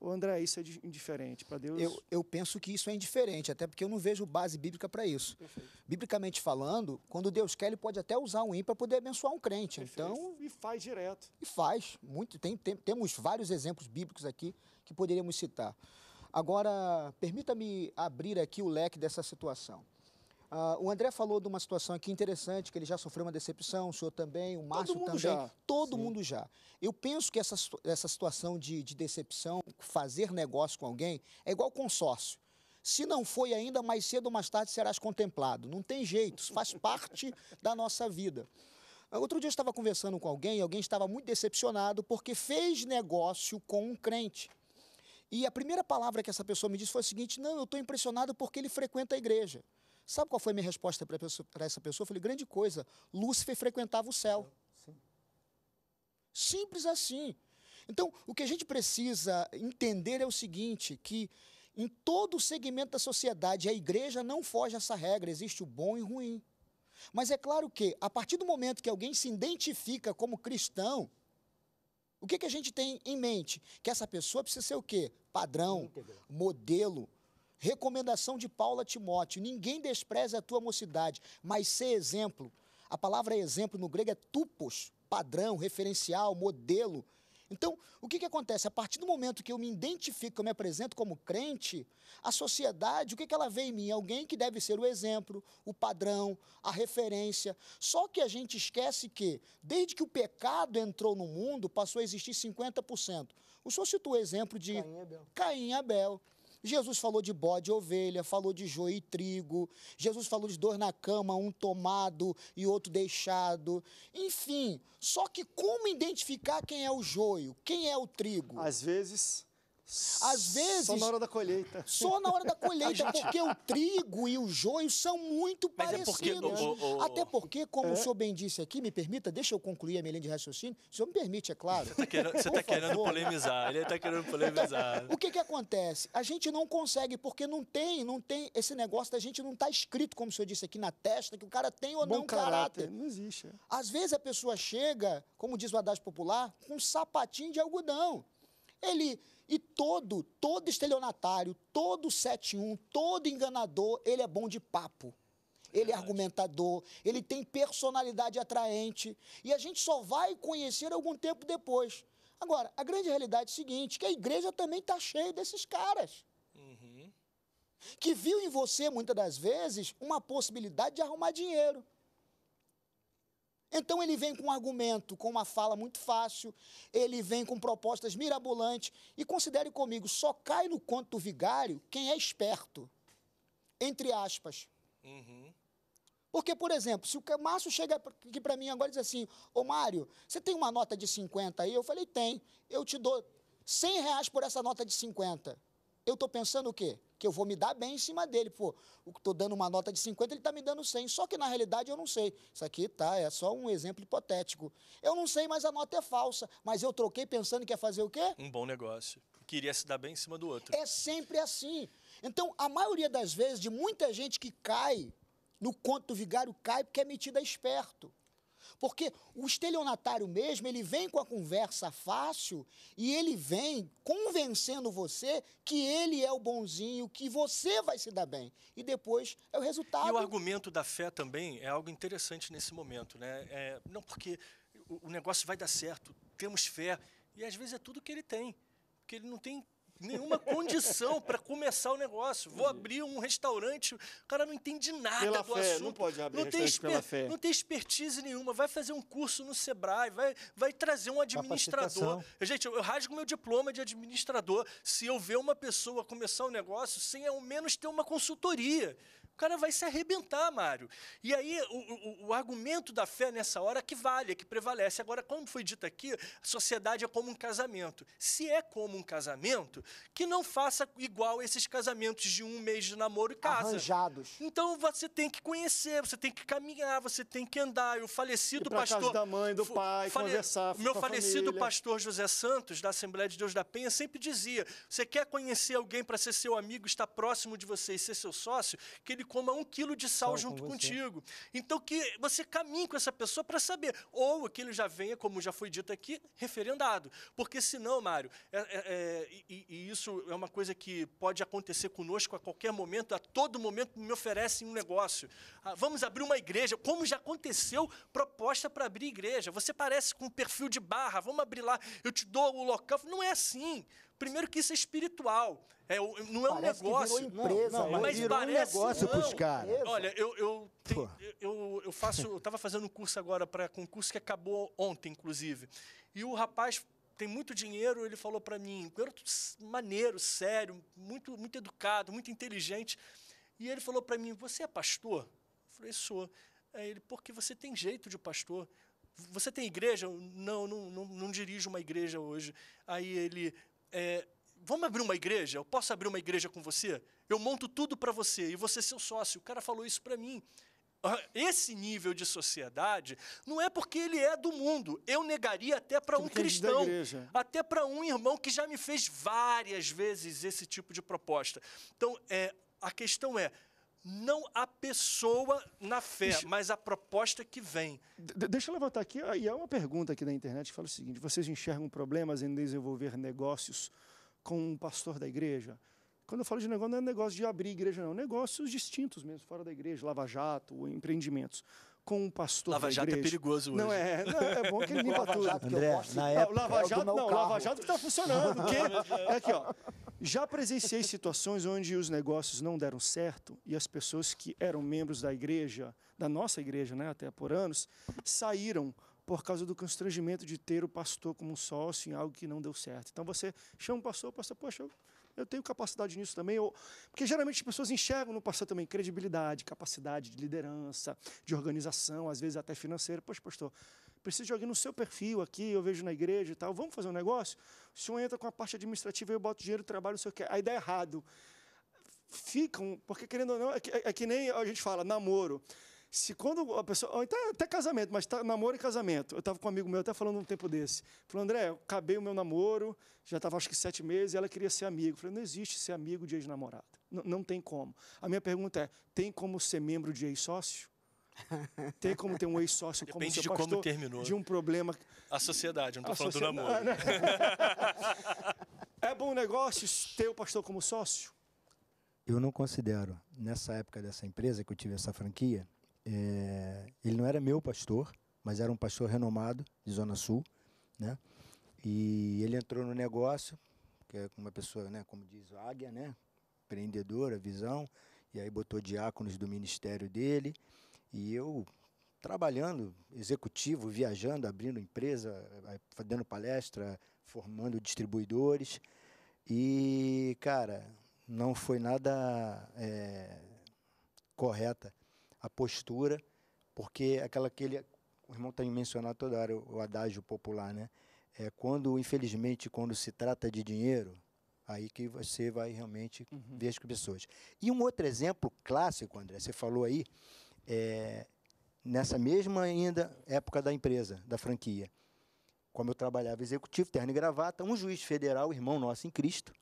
ou André, isso é indiferente para Deus? Eu, eu, penso que isso é indiferente, até porque eu não vejo base bíblica para isso. Perfeito. Biblicamente falando, quando Deus quer, ele pode até usar um ímpar para poder abençoar um crente. Então e faz direto. E faz muito. Tem, tem, temos vários exemplos bíblicos aqui que poderíamos citar. Agora, permita-me abrir aqui o leque dessa situação. Uh, o André falou de uma situação aqui interessante, que ele já sofreu uma decepção, o senhor também, o Márcio Todo mundo também. Já. Todo Sim. mundo já. Eu penso que essa, essa situação de, de decepção, fazer negócio com alguém, é igual consórcio. Se não foi ainda, mais cedo ou mais tarde serás contemplado. Não tem jeito, isso faz parte da nossa vida. Outro dia eu estava conversando com alguém, e alguém estava muito decepcionado porque fez negócio com um crente. E a primeira palavra que essa pessoa me disse foi o seguinte: não, eu estou impressionado porque ele frequenta a igreja. Sabe qual foi a minha resposta para essa pessoa? Eu falei, grande coisa, Lúcifer frequentava o céu. Sim. Simples assim. Então, o que a gente precisa entender é o seguinte, que em todo o segmento da sociedade, a igreja não foge a essa regra, existe o bom e o ruim. Mas é claro que, a partir do momento que alguém se identifica como cristão, o que, que a gente tem em mente? Que essa pessoa precisa ser o quê? Padrão, modelo, Recomendação de Paulo a Timóteo: ninguém despreze a tua mocidade, mas ser exemplo. A palavra exemplo no grego é tupos, padrão, referencial, modelo. Então, o que, que acontece? A partir do momento que eu me identifico, que eu me apresento como crente, a sociedade, o que, que ela vê em mim? Alguém que deve ser o exemplo, o padrão, a referência. Só que a gente esquece que, desde que o pecado entrou no mundo, passou a existir 50%. O senhor citou o exemplo de Caim e Abel. Caim e Abel. Jesus falou de bode e ovelha, falou de joio e trigo, Jesus falou de dois na cama, um tomado e outro deixado. Enfim, só que como identificar quem é o joio, quem é o trigo? Às vezes, às vezes. Só na hora da colheita. Só na hora da colheita, porque o trigo e o joio são muito Mas parecidos. É porque, Até porque, como é? o senhor bem disse aqui, me permita, deixa eu concluir a minha linha de raciocínio. O senhor me permite, é claro. Você está querendo, tá querendo polemizar, ele está querendo polemizar. o que, que acontece? A gente não consegue, porque não tem, não tem esse negócio da gente não está escrito, como o senhor disse aqui, na testa, que o cara tem ou Bom não caráter. caráter. Não existe. É. Às vezes a pessoa chega, como diz o Haddad Popular, com um sapatinho de algodão. Ele e todo, todo estelionatário, todo um, todo enganador, ele é bom de papo. Ele é argumentador, ele tem personalidade atraente. E a gente só vai conhecer algum tempo depois. Agora, a grande realidade é a seguinte: que a igreja também está cheia desses caras. Uhum. Que viu em você, muitas das vezes, uma possibilidade de arrumar dinheiro. Então ele vem com um argumento, com uma fala muito fácil, ele vem com propostas mirabolantes e considere comigo, só cai no conto do vigário quem é esperto, entre aspas. Uhum. Porque, por exemplo, se o Márcio chega aqui para mim agora e diz assim, ô Mário, você tem uma nota de 50 aí? Eu falei, tem. Eu te dou 100 reais por essa nota de 50. Eu estou pensando o quê? Que eu vou me dar bem em cima dele. Pô, estou dando uma nota de 50, ele está me dando 100. Só que na realidade eu não sei. Isso aqui tá, é só um exemplo hipotético. Eu não sei, mas a nota é falsa. Mas eu troquei pensando que ia fazer o quê? Um bom negócio. Queria se dar bem em cima do outro. É sempre assim. Então, a maioria das vezes, de muita gente que cai no conto do vigário, cai porque é metida esperto. Porque o estelionatário mesmo, ele vem com a conversa fácil e ele vem convencendo você que ele é o bonzinho, que você vai se dar bem. E depois é o resultado. E o argumento da fé também é algo interessante nesse momento, né? É, não porque o negócio vai dar certo, temos fé. E às vezes é tudo que ele tem. Porque ele não tem nenhuma condição para começar o negócio. Vou abrir um restaurante, o cara não entende nada pela do fé, assunto. Não pode abrir não tem pela fé. Não tem expertise nenhuma. Vai fazer um curso no Sebrae, vai, vai trazer um administrador. Gente, eu, eu rasgo meu diploma de administrador se eu ver uma pessoa começar um negócio sem ao menos ter uma consultoria cara vai se arrebentar, Mário. E aí o, o, o argumento da fé nessa hora é que vale, é que prevalece. Agora, como foi dito aqui, a sociedade é como um casamento. Se é como um casamento, que não faça igual esses casamentos de um mês de namoro e casa. Arranjados. Então você tem que conhecer, você tem que caminhar, você tem que andar. E o falecido pastor. da mãe, do pai, fale... conversar. O meu falecido pastor José Santos, da Assembleia de Deus da Penha, sempre dizia: você quer conhecer alguém para ser seu amigo, estar próximo de você e ser seu sócio, que ele coma um quilo de sal, junto com contigo. Então que você caminhe com essa pessoa para saber. Ou que ele já venha, como já foi dito aqui, referendado. Porque senão, Mário, é, é, é, e, e, isso é uma coisa que pode acontecer conosco a qualquer momento, a todo momento me oferecem um negócio. Ah, vamos abrir uma igreja, como já aconteceu proposta para abrir igreja. Você parece com um perfil de barra, vamos abrir lá, eu te dou o local. Não é assim. Primeiro que isso é espiritual. É, não é um parece negócio. empresa, não, não, mas virou parece, um negócio para os caras. Olha, eu, eu, tem, eu, eu faço. Eu estava fazendo um curso agora para concurso que acabou ontem, inclusive. E o rapaz tem muito dinheiro, ele falou para mim, garoto maneiro, sério, muito, muito educado, muito inteligente. E ele falou para mim, você é pastor? Eu falei, sou. Aí ele, porque você tem jeito de pastor. Você tem igreja? Não, não, não, não dirijo uma igreja hoje. Aí ele, é, vamos abrir uma igreja? Eu posso abrir uma igreja com você? Eu monto tudo para você e você é seu sócio. O cara falou isso para mim. Ah, esse nível de sociedade não é porque ele é do mundo. Eu negaria até para um é cristão, até para um irmão que já me fez várias vezes esse tipo de proposta. Então, é, a questão é: não a pessoa na fé, mas a proposta que vem. deixa eu levantar aqui, e há é uma pergunta aqui da internet que fala o seguinte: vocês enxergam problemas em desenvolver negócios com um pastor da igreja? Quando eu falo de negócio, não é negócio de abrir igreja, não. Negócios distintos mesmo, fora da igreja, lava-jato, empreendimentos. Com um pastor Lava Jato é igreja. é perigoso hoje. Não é, não, é bom que ele limpa tudo. André, na não, época, Lava Jato não, carro. Lava Jato que está funcionando. É aqui, ó. Já presenciei situações onde os negócios não deram certo e as pessoas que eram membros da igreja, da nossa igreja, né, até por anos, saíram por causa do constrangimento de ter o pastor como sócio em algo que não deu certo. Então você chama o pastor, o pastor, poxa, eu, eu tenho capacidade nisso também. Ou, porque geralmente as pessoas enxergam no pastor também credibilidade, capacidade de liderança, de organização, às vezes até financeira. Poxa, pastor, preciso de alguém no seu perfil aqui, eu vejo na igreja e tal, vamos fazer um negócio? O senhor entra com a parte administrativa, eu boto dinheiro, trabalho, não sei o quê. Aí dá é errado. Ficam, porque querendo ou não, é que, é, é que nem a gente fala, namoro. Se quando a pessoa. Até, então até casamento, mas tá, namoro e casamento. Eu estava com um amigo meu até falando um tempo desse. Falou, André, eu acabei o meu namoro, já estava acho que sete meses, e ela queria ser amigo. Eu falei, não existe ser amigo de ex-namorado. Não, não tem como. A minha pergunta é: tem como ser membro de ex-sócio? Tem como ter um ex-sócio como Depende de pastor, como terminou. De um problema. A sociedade, não estou falando sociedade. do namoro. Né? é bom negócio ter o pastor como sócio? Eu não considero. Nessa época dessa empresa que eu tive essa franquia, é... ele não era meu pastor, mas era um pastor renomado de Zona Sul, né? E ele entrou no negócio, que é uma pessoa, né, como diz águia, né? Empreendedora, visão, e aí botou diáconos do ministério dele. E eu trabalhando, executivo, viajando, abrindo empresa, eh, dando palestra, formando distribuidores. E, cara, não foi nada é, correta a postura, porque aquela aquele. O irmão tem mencionado toda hora o adágio popular, né? É quando, infelizmente, quando se trata de dinheiro, aí que você vai realmente uhum. ver as pessoas. E um outro exemplo clássico, André, você falou aí, é, nessa mesma ainda época da empresa, da franquia, como eu trabalhava executivo, terno e gravata, um juiz federal, irmão nosso em Cristo,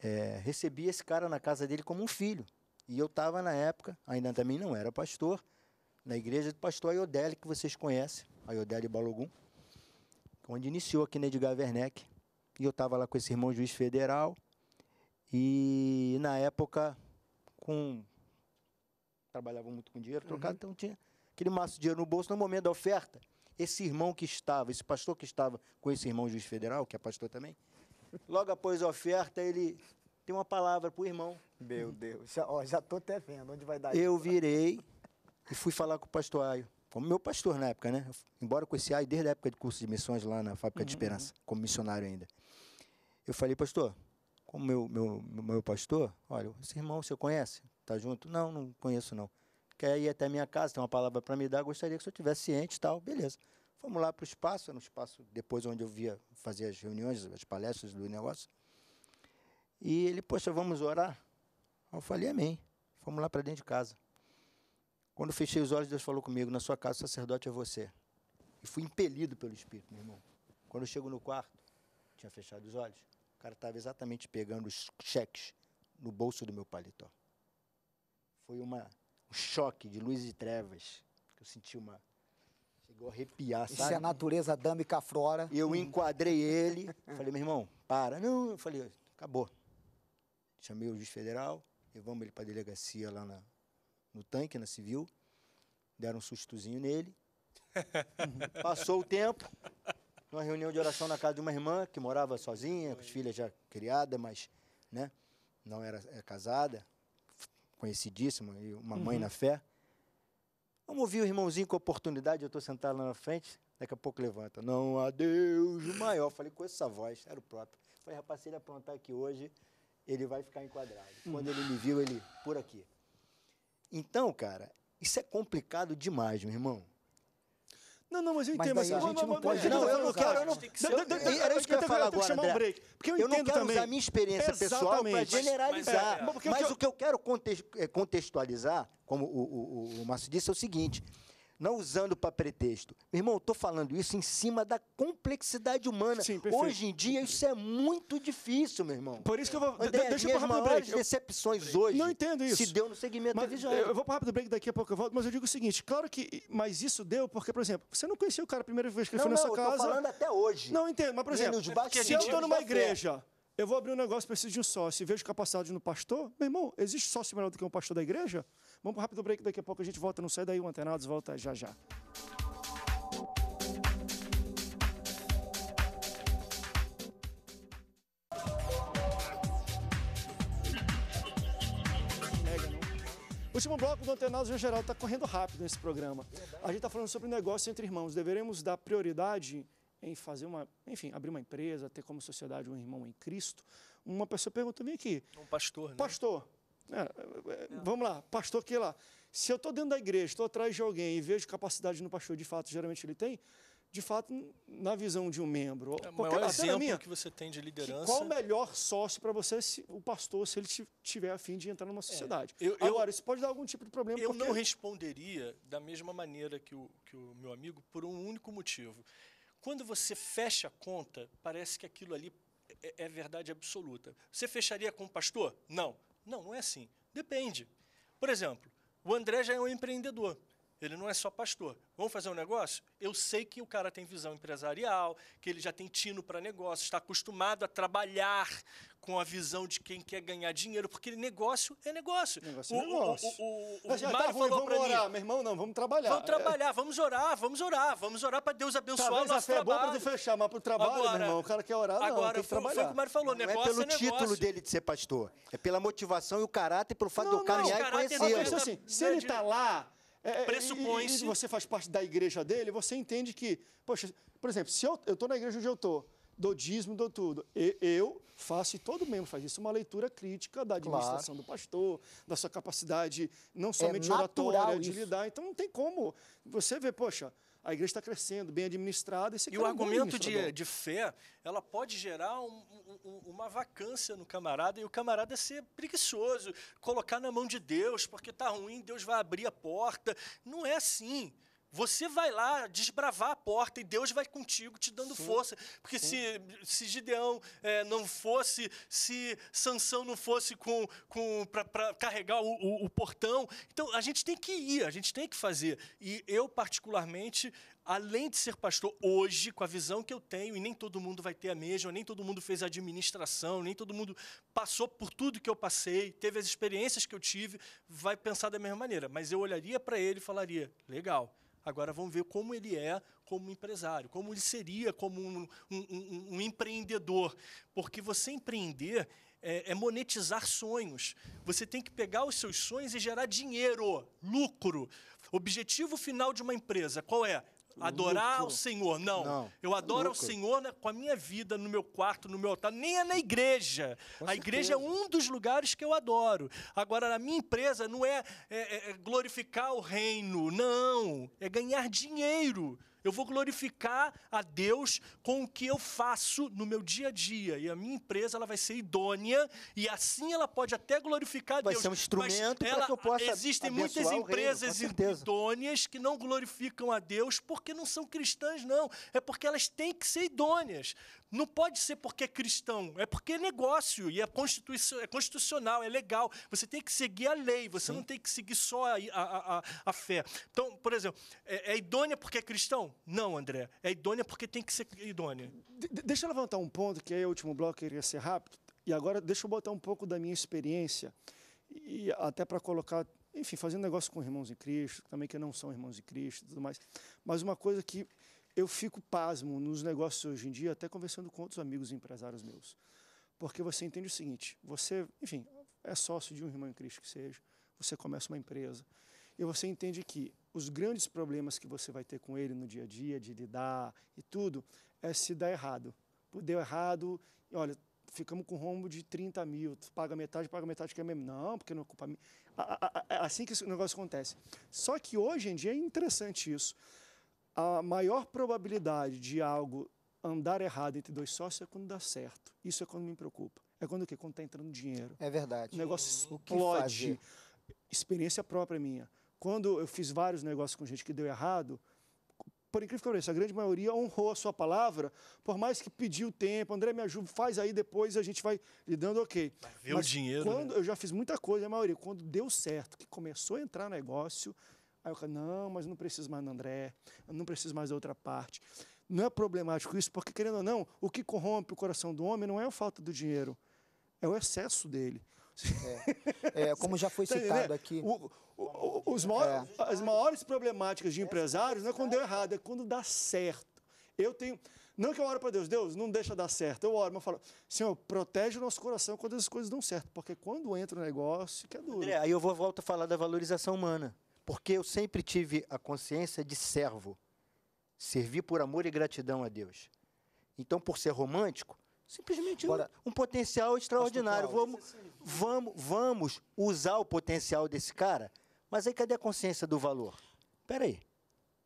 é, recebia esse cara na casa dele como um filho. E eu estava na época, ainda também não era pastor, na igreja do pastor Ayodele, que vocês conhecem, Ayodele Balogum, onde iniciou aqui na Edgar Werneck. E eu estava lá com esse irmão juiz federal, e na época, com trabalhavam muito com dinheiro trocado, uhum. então tinha aquele maço de dinheiro no bolso. No momento da oferta, esse irmão que estava, esse pastor que estava com esse irmão juiz federal, que é pastor também, logo após a oferta, ele tem uma palavra para o irmão. Meu Deus, já, ó, já tô até vendo onde vai dar Eu isso. virei e fui falar com o pastor Aio, como meu pastor na época, né? Embora com esse Aio desde a época de curso de missões lá na Fábrica uhum. de Esperança, como missionário ainda. Eu falei, pastor, como meu, meu, meu pastor, olha, esse irmão você conhece? tá junto? Não, não conheço não. Quer ir até minha casa, tem uma palavra para me dar, gostaria que você estivesse ciente e tal. Beleza. Fomos lá para o espaço, era um espaço depois onde eu via fazer as reuniões, as palestras do negócio. E ele, poxa, vamos orar? Eu falei, amém. Fomos lá para dentro de casa. Quando fechei os olhos, Deus falou comigo, na sua casa o sacerdote é você. E fui impelido pelo Espírito, meu irmão. Quando eu chego no quarto, tinha fechado os olhos, o cara estava exatamente pegando os cheques no bolso do meu paletó foi uma, um choque de luz e trevas. Que eu senti uma. Chegou a arrepiar, sabe? Isso é a natureza adâmica flora. Eu hum. enquadrei ele, falei, meu irmão, para. Não, eu falei, acabou. Chamei o juiz federal, levamos ele para a delegacia lá na, no tanque, na civil. Deram um sustozinho nele. Passou o tempo, numa reunião de oração na casa de uma irmã que morava sozinha, com as filhas já criadas, mas né, não era, era é casada conhecidíssima, e uma mãe uhum. na fé. Vamos ouvir o irmãozinho com oportunidade, eu estou sentado lá na frente, daqui a pouco levanta. Não há Deus maior. Falei com essa voz, era o próprio. Falei, rapaz, se ele aprontar aqui hoje, ele vai ficar enquadrado. Uhum. Quando ele me viu, ele, por aqui. Então, cara, isso é complicado demais, meu irmão. Não, não, mas eu entendo. Mas, mas a assim, gente não, pode. Não, eu não quero. era isso que eu ia falar agora. Chamar um break, porque eu, eu não quero também. usar a minha experiência é, pessoal para generalizar. É, é, mas, o que eu quero eh, contextualizar, como o, o, o Márcio disse, é o seguinte: não usando para pretexto. Meu irmão, estou falando isso em cima da complexidade humana. Sim, Hoje em dia, isso é muito difícil, meu irmão. Por isso que eu vou. André, deixa eu vou rápido break. decepções eu... hoje. Não entendo isso. Se deu no segmento mas, Eu vou para rápido break daqui a pouco eu volto, mas eu digo o seguinte: claro que. Mas isso deu porque, por exemplo, você não conhecia o cara a primeira vez que ele foi na sua casa. Não, eu falando até hoje. Não entendo, mas, por exemplo, se eu estou numa igreja. Eu vou abrir um negócio, preciso de um sócio, vejo capacidade no pastor. Meu irmão, existe sócio melhor do que um pastor da igreja? Vamos para um rápido break, daqui a pouco a gente volta. Não sai daí, o Antenados volta já já. O último bloco do Antenados, em geral, está correndo rápido nesse programa. A gente está falando sobre negócio entre irmãos. Deveremos dar prioridade em fazer uma, enfim, abrir uma empresa, ter como sociedade um irmão em Cristo. Uma pessoa pergunta, vem aqui. Um pastor, né? Pastor, é, é, é, vamos lá, pastor que lá. Se eu estou dentro da igreja, estou atrás de alguém e vejo capacidade no pastor, de fato, geralmente ele tem, de fato, na visão de um membro. É, qualquer, maior exemplo minha, que você tem de liderança. Qual o melhor sócio para você, se, o pastor, se ele tiver a fim de entrar numa sociedade? É, eu, Agora, eu, isso pode dar algum tipo de problema. Eu porque... não responderia da mesma maneira que o, que o meu amigo, por um único motivo. Quando você fecha a conta, parece que aquilo ali é, é verdade absoluta. Você fecharia com o pastor? Não. Não, não é assim. Depende. Por exemplo, o André já é um empreendedor. Ele não é só pastor. Vamos fazer um negócio? Eu sei que o cara tem visão empresarial, que ele já tem tino para negócio, está acostumado a trabalhar com a visão de quem quer ganhar dinheiro, porque negócio é negócio. Negócio é o, é negócio. O, o, o, o tá, Mário tá falou vamos orar, mim, meu irmão, não, vamos trabalhar. Vamos trabalhar, vamos orar, vamos orar, vamos orar para Deus abençoar Talvez o nosso a fé é trabalho. é para fechar, mas para o trabalho, agora, meu irmão, o cara quer orar, agora, não, tem que trabalhar. Foi o que o Mário falou, não é negócio é pelo é título dele de ser pastor, é pela motivação e o caráter, pelo fato não, do cara não, ir e conhecer. É assim, se ele está né? lá é, é, Pressupõe-se. E, e, você faz parte da igreja dele, você entende que, poxa, por exemplo, se eu estou na igreja onde eu estou, do dízimo, do tudo. E, eu faço, e todo membro faz isso, uma leitura crítica da administração claro. do pastor, da sua capacidade, não é somente é oratória, de isso. lidar. Então não tem como você ver, poxa, a igreja está crescendo, bem administrada. E, e o argumento de, de fé, ela pode gerar um, um, uma vacância no camarada e o camarada é ser preguiçoso, colocar na mão de Deus, porque está ruim, Deus vai abrir a porta. Não é assim. Você vai lá desbravar a porta e Deus vai contigo te dando Sim. força. Porque se, se Gideão é, não fosse, se Sansão não fosse com, com para carregar o, o, o, portão. Então a gente tem que ir, a gente tem que fazer. E eu, particularmente, além de ser pastor hoje, com a visão que eu tenho, e nem todo mundo vai ter a mesma, nem todo mundo fez administração, nem todo mundo passou por tudo que eu passei, teve as experiências que eu tive, vai pensar da mesma maneira. Mas eu olharia para ele e falaria: legal Agora vamos ver como ele é como empresário, como ele seria como um, um, um, um empreendedor. Porque você empreender é, é, monetizar sonhos. Você tem que pegar os seus sonhos e gerar dinheiro, lucro. Objetivo final de uma empresa, qual é? adorar ao Senhor. Não. não. Eu adoro Lucro. ao Senhor com a minha vida, no meu quarto, no meu altar. Nem é na igreja. Com a certeza. igreja é um dos lugares que eu adoro. Agora, na minha empresa, não é, é, é glorificar o reino. Não. É ganhar dinheiro. Eu vou glorificar a Deus com o que eu faço no meu dia a dia. E a minha empresa ela vai ser idônea e assim ela pode até glorificar a Deus. Vai ser um instrumento para que eu possa Existem muitas empresas reino, idôneas que não glorificam a Deus porque não são cristãs, não. É porque elas têm que ser idôneas. Não pode ser porque é cristão, é porque é negócio e é, é constitucional, é legal. Você tem que seguir a lei, você Sim. não tem que seguir só a, a, a, a fé. Então, por exemplo, é, é, idônea porque é cristão? Não, André. É idônea porque tem que ser idônea. De, deixa eu levantar um ponto, que aí é o último bloco, iria ser rápido. E agora deixa eu botar um pouco da minha experiência, e até para colocar, enfim, fazendo negócio com irmãos em Cristo, também que não são irmãos em Cristo e tudo mais. Mas uma coisa que eu fico pasmo nos negócios hoje em dia, até conversando com outros amigos empresários meus. Porque você entende o seguinte: você, enfim, é sócio de um irmão em Cristo que seja, você começa uma empresa, e você entende que os grandes problemas que você vai ter com ele no dia a dia, de lidar e tudo, é se dar errado. Deu errado, e olha, ficamos com rombo de 30 mil, paga metade, paga metade que é mesmo. Não, porque não é culpa minha. É assim que o negócio acontece. Só que hoje em dia é interessante isso a maior probabilidade de algo andar errado entre dois sócios é quando dá certo. Isso é quando me preocupa. É quando o quê? Quando está entrando dinheiro. É verdade. O negócio explode. Experiência própria minha. Quando eu fiz vários negócios com gente que deu errado, por incrível que pareça, a grande maioria honrou a sua palavra, por mais que pediu tempo, André, me ajuda, faz aí depois, a gente vai lidando, ok. ver Mas o dinheiro. Quando, né? Eu já fiz muita coisa, a maioria. Quando deu certo, que começou a entrar negócio, Aí eu falo, não, mas não preciso mais do André, não preciso mais da outra parte. Não é problemático isso, porque querendo ou não, o que corrompe o coração do homem não é a falta do dinheiro, é o excesso dele. É, é como já foi tá citado aqui. O, o, os maiores, é. As maiores problemáticas de empresários não é quando deu errado, é quando dá certo. Eu tenho. Não que eu oro para Deus, Deus, não deixa dar certo. Eu oro, mas eu falo, Senhor, protege o nosso coração quando as coisas dão certo, porque quando entra o negócio, que é duro. André, aí eu vou volto a falar da valorização humana porque eu sempre tive a consciência de servo, servir por amor e gratidão a Deus. Então, por ser romântico, simplesmente um, um, potencial extraordinário. Paulo, vamos, vamos, vamos usar o potencial desse cara, mas aí cadê a consciência do valor? Espera aí.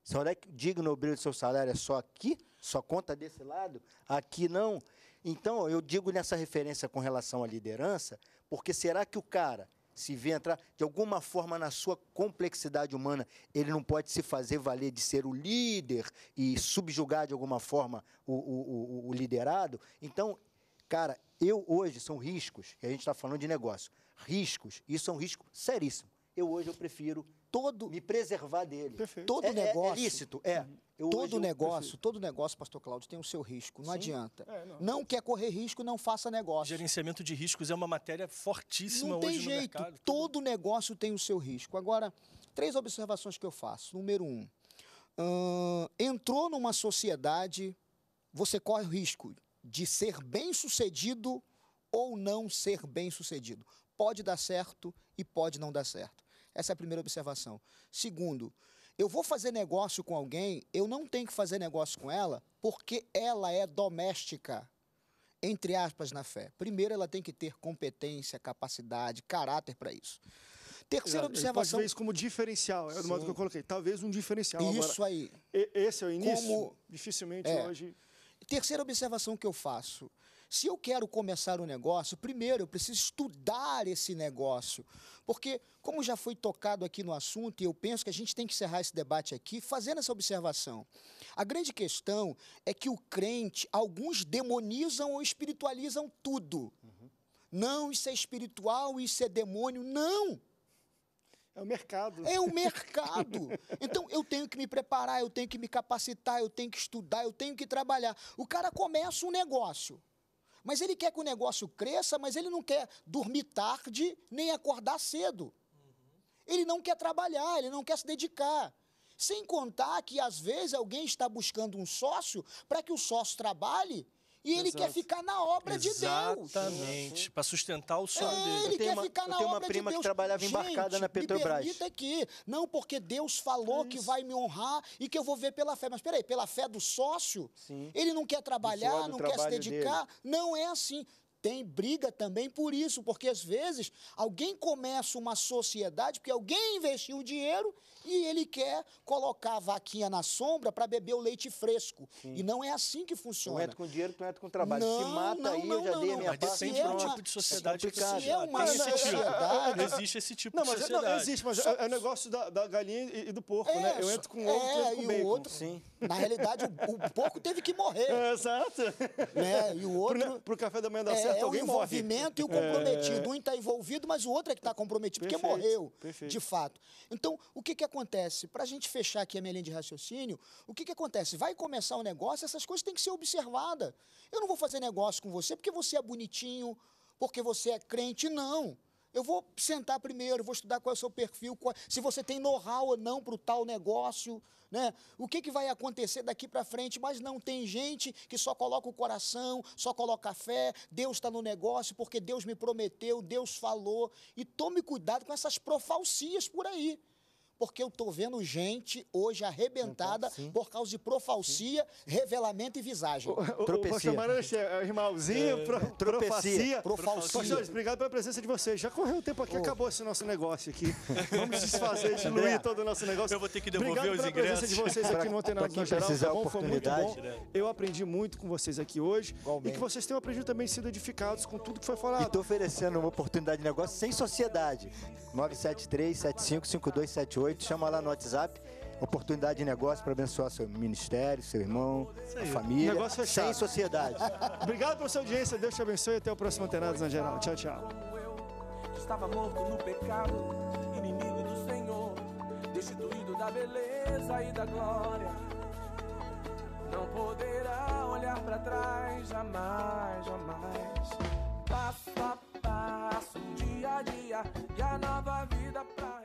Se olhar que digno brilho do seu salário é só aqui, só conta desse lado, aqui não. Então, eu digo nessa referência com relação à liderança, porque será que o cara se vê entrar de alguma forma na sua complexidade humana, ele não pode se fazer valer de ser o líder e subjugar de alguma forma o, o, o, o liderado. Então, cara, eu hoje são riscos, e a gente está falando de negócio, riscos, isso é um risco seríssimo. Eu hoje eu prefiro todo. Me preservar dele. Perfeito. Todo é, negócio. É, é lícito, é. Uhum. Eu todo negócio, todo negócio, pastor Cláudio, tem o seu risco, não Sim. adianta. É, não. não. quer correr risco, não faça negócio. Gerenciamento de riscos é uma matéria fortíssima não hoje jeito. no mercado. Não tem jeito, todo negócio tem o seu risco. Agora, três observações que eu faço. Número um, uh, entrou numa sociedade, você corre o risco de ser bem-sucedido ou não ser bem-sucedido. Pode dar certo e pode não dar certo. Essa é a primeira observação. Segundo, eu vou fazer negócio com alguém, eu não tenho que fazer negócio com ela porque ela é doméstica, entre aspas, na fé. Primeiro, ela tem que ter competência, capacidade, caráter para isso. Terceira observação. Talvez como diferencial, é o modo que eu coloquei. Talvez um diferencial. Isso Agora, aí. Esse é o início? Como, Dificilmente é. hoje. Terceira observação que eu faço. Se eu quero começar um negócio, primeiro eu preciso estudar esse negócio. Porque, como já foi tocado aqui no assunto, e eu penso que a gente tem que encerrar esse debate aqui fazendo essa observação. A grande questão é que o crente, alguns demonizam ou espiritualizam tudo. Uhum. Não, isso é espiritual, isso é demônio. Não! É o mercado. É o mercado. Então eu tenho que me preparar, eu tenho que me capacitar, eu tenho que estudar, eu tenho que trabalhar. O cara começa um negócio. Mas ele quer que o negócio cresça, mas ele não quer dormir tarde nem acordar cedo. Ele não quer trabalhar, ele não quer se dedicar. Sem contar que às vezes alguém está buscando um sócio para que o sócio trabalhe e ele Exato. quer ficar na obra Exatamente. de Deus. Exatamente, para sustentar o sonho é, dele. Ele quer uma, ficar na obra de Deus. Eu uma prima que trabalhava embarcada Gente, na Petrobras. Me aqui. Não porque Deus falou é que vai me honrar e que eu vou ver pela fé. Mas peraí, pela fé do sócio? Sim. Ele não quer trabalhar, não quer se dedicar. Dele. Não é assim tem briga também por isso, porque às vezes alguém começa uma sociedade porque alguém investiu dinheiro e ele quer colocar a vaquinha na sombra para beber o leite fresco. Sim. E não é assim que funciona. Tu entra é com dinheiro, tu entra é com trabalho. Não, se mata não, aí, não, eu já não, dei a minha parte. Depende do é tipo de sociedade que você é uma sociedade... Existe esse tipo não, mas, de sociedade. Não, existe, mas é o negócio da, da galinha e, e do porco, é, né? Eu entro com ovo, é, outro, com e bacon. O outro, Sim. Na realidade, o, o porco teve que morrer. É, exato. Né? E o outro... Para o café da manhã dar certo, alguém morre. É o envolvimento morre. e o comprometido. Um está envolvido, mas o outro é que está comprometido, perfeito, porque morreu, perfeito. de fato. Então, o que, que acontece? acontece? Para a gente fechar aqui a minha linha de raciocínio, o que, que acontece? Vai começar um negócio, essas coisas têm que ser observadas. Eu não vou fazer negócio com você porque você é bonitinho, porque você é crente, não. Eu vou sentar primeiro, vou estudar qual é o seu perfil, qual, se você tem know-how ou não para o tal negócio, né? O que, que vai acontecer daqui para frente? Mas não tem gente que só coloca o coração, só coloca a fé. Deus está no negócio porque Deus me prometeu, Deus falou. E tome cuidado com essas profalcias por aí porque eu estou vendo gente hoje arrebentada então, por causa de profalcia, sim. revelamento e visagem. O, o, Tropecia. É, é o irmãozinho, é, pro, tropecia, profalcia. obrigado pela presença de vocês. Já correu o tempo aqui, oh. acabou esse nosso negócio aqui. Vamos desfazer, diluir todo o nosso negócio. Eu vou ter que devolver obrigado os ingressos. presença de vocês aqui no Antenado no Geral. Tá bom? Foi muito bom. Eu aprendi muito com vocês aqui hoje. Igualmente. E que vocês tenham aprendido também sido edificados com tudo que foi falado. estou oferecendo uma oportunidade de negócio sem sociedade. 973 75 5278 noite, chama lá no WhatsApp. Oportunidade de negócio para abençoar seu ministério, seu irmão, a família, negócio fechado. É sem sociedade. Obrigado pela sua audiência, Deus te abençoe e até o próximo Antenados na Geral. Tchau, tchau. Estava morto no pecado, inimigo do Senhor, destituído da beleza e da glória. Não poderá olhar para trás, jamais, jamais. Passo a passo, dia a dia, e a nova vida para.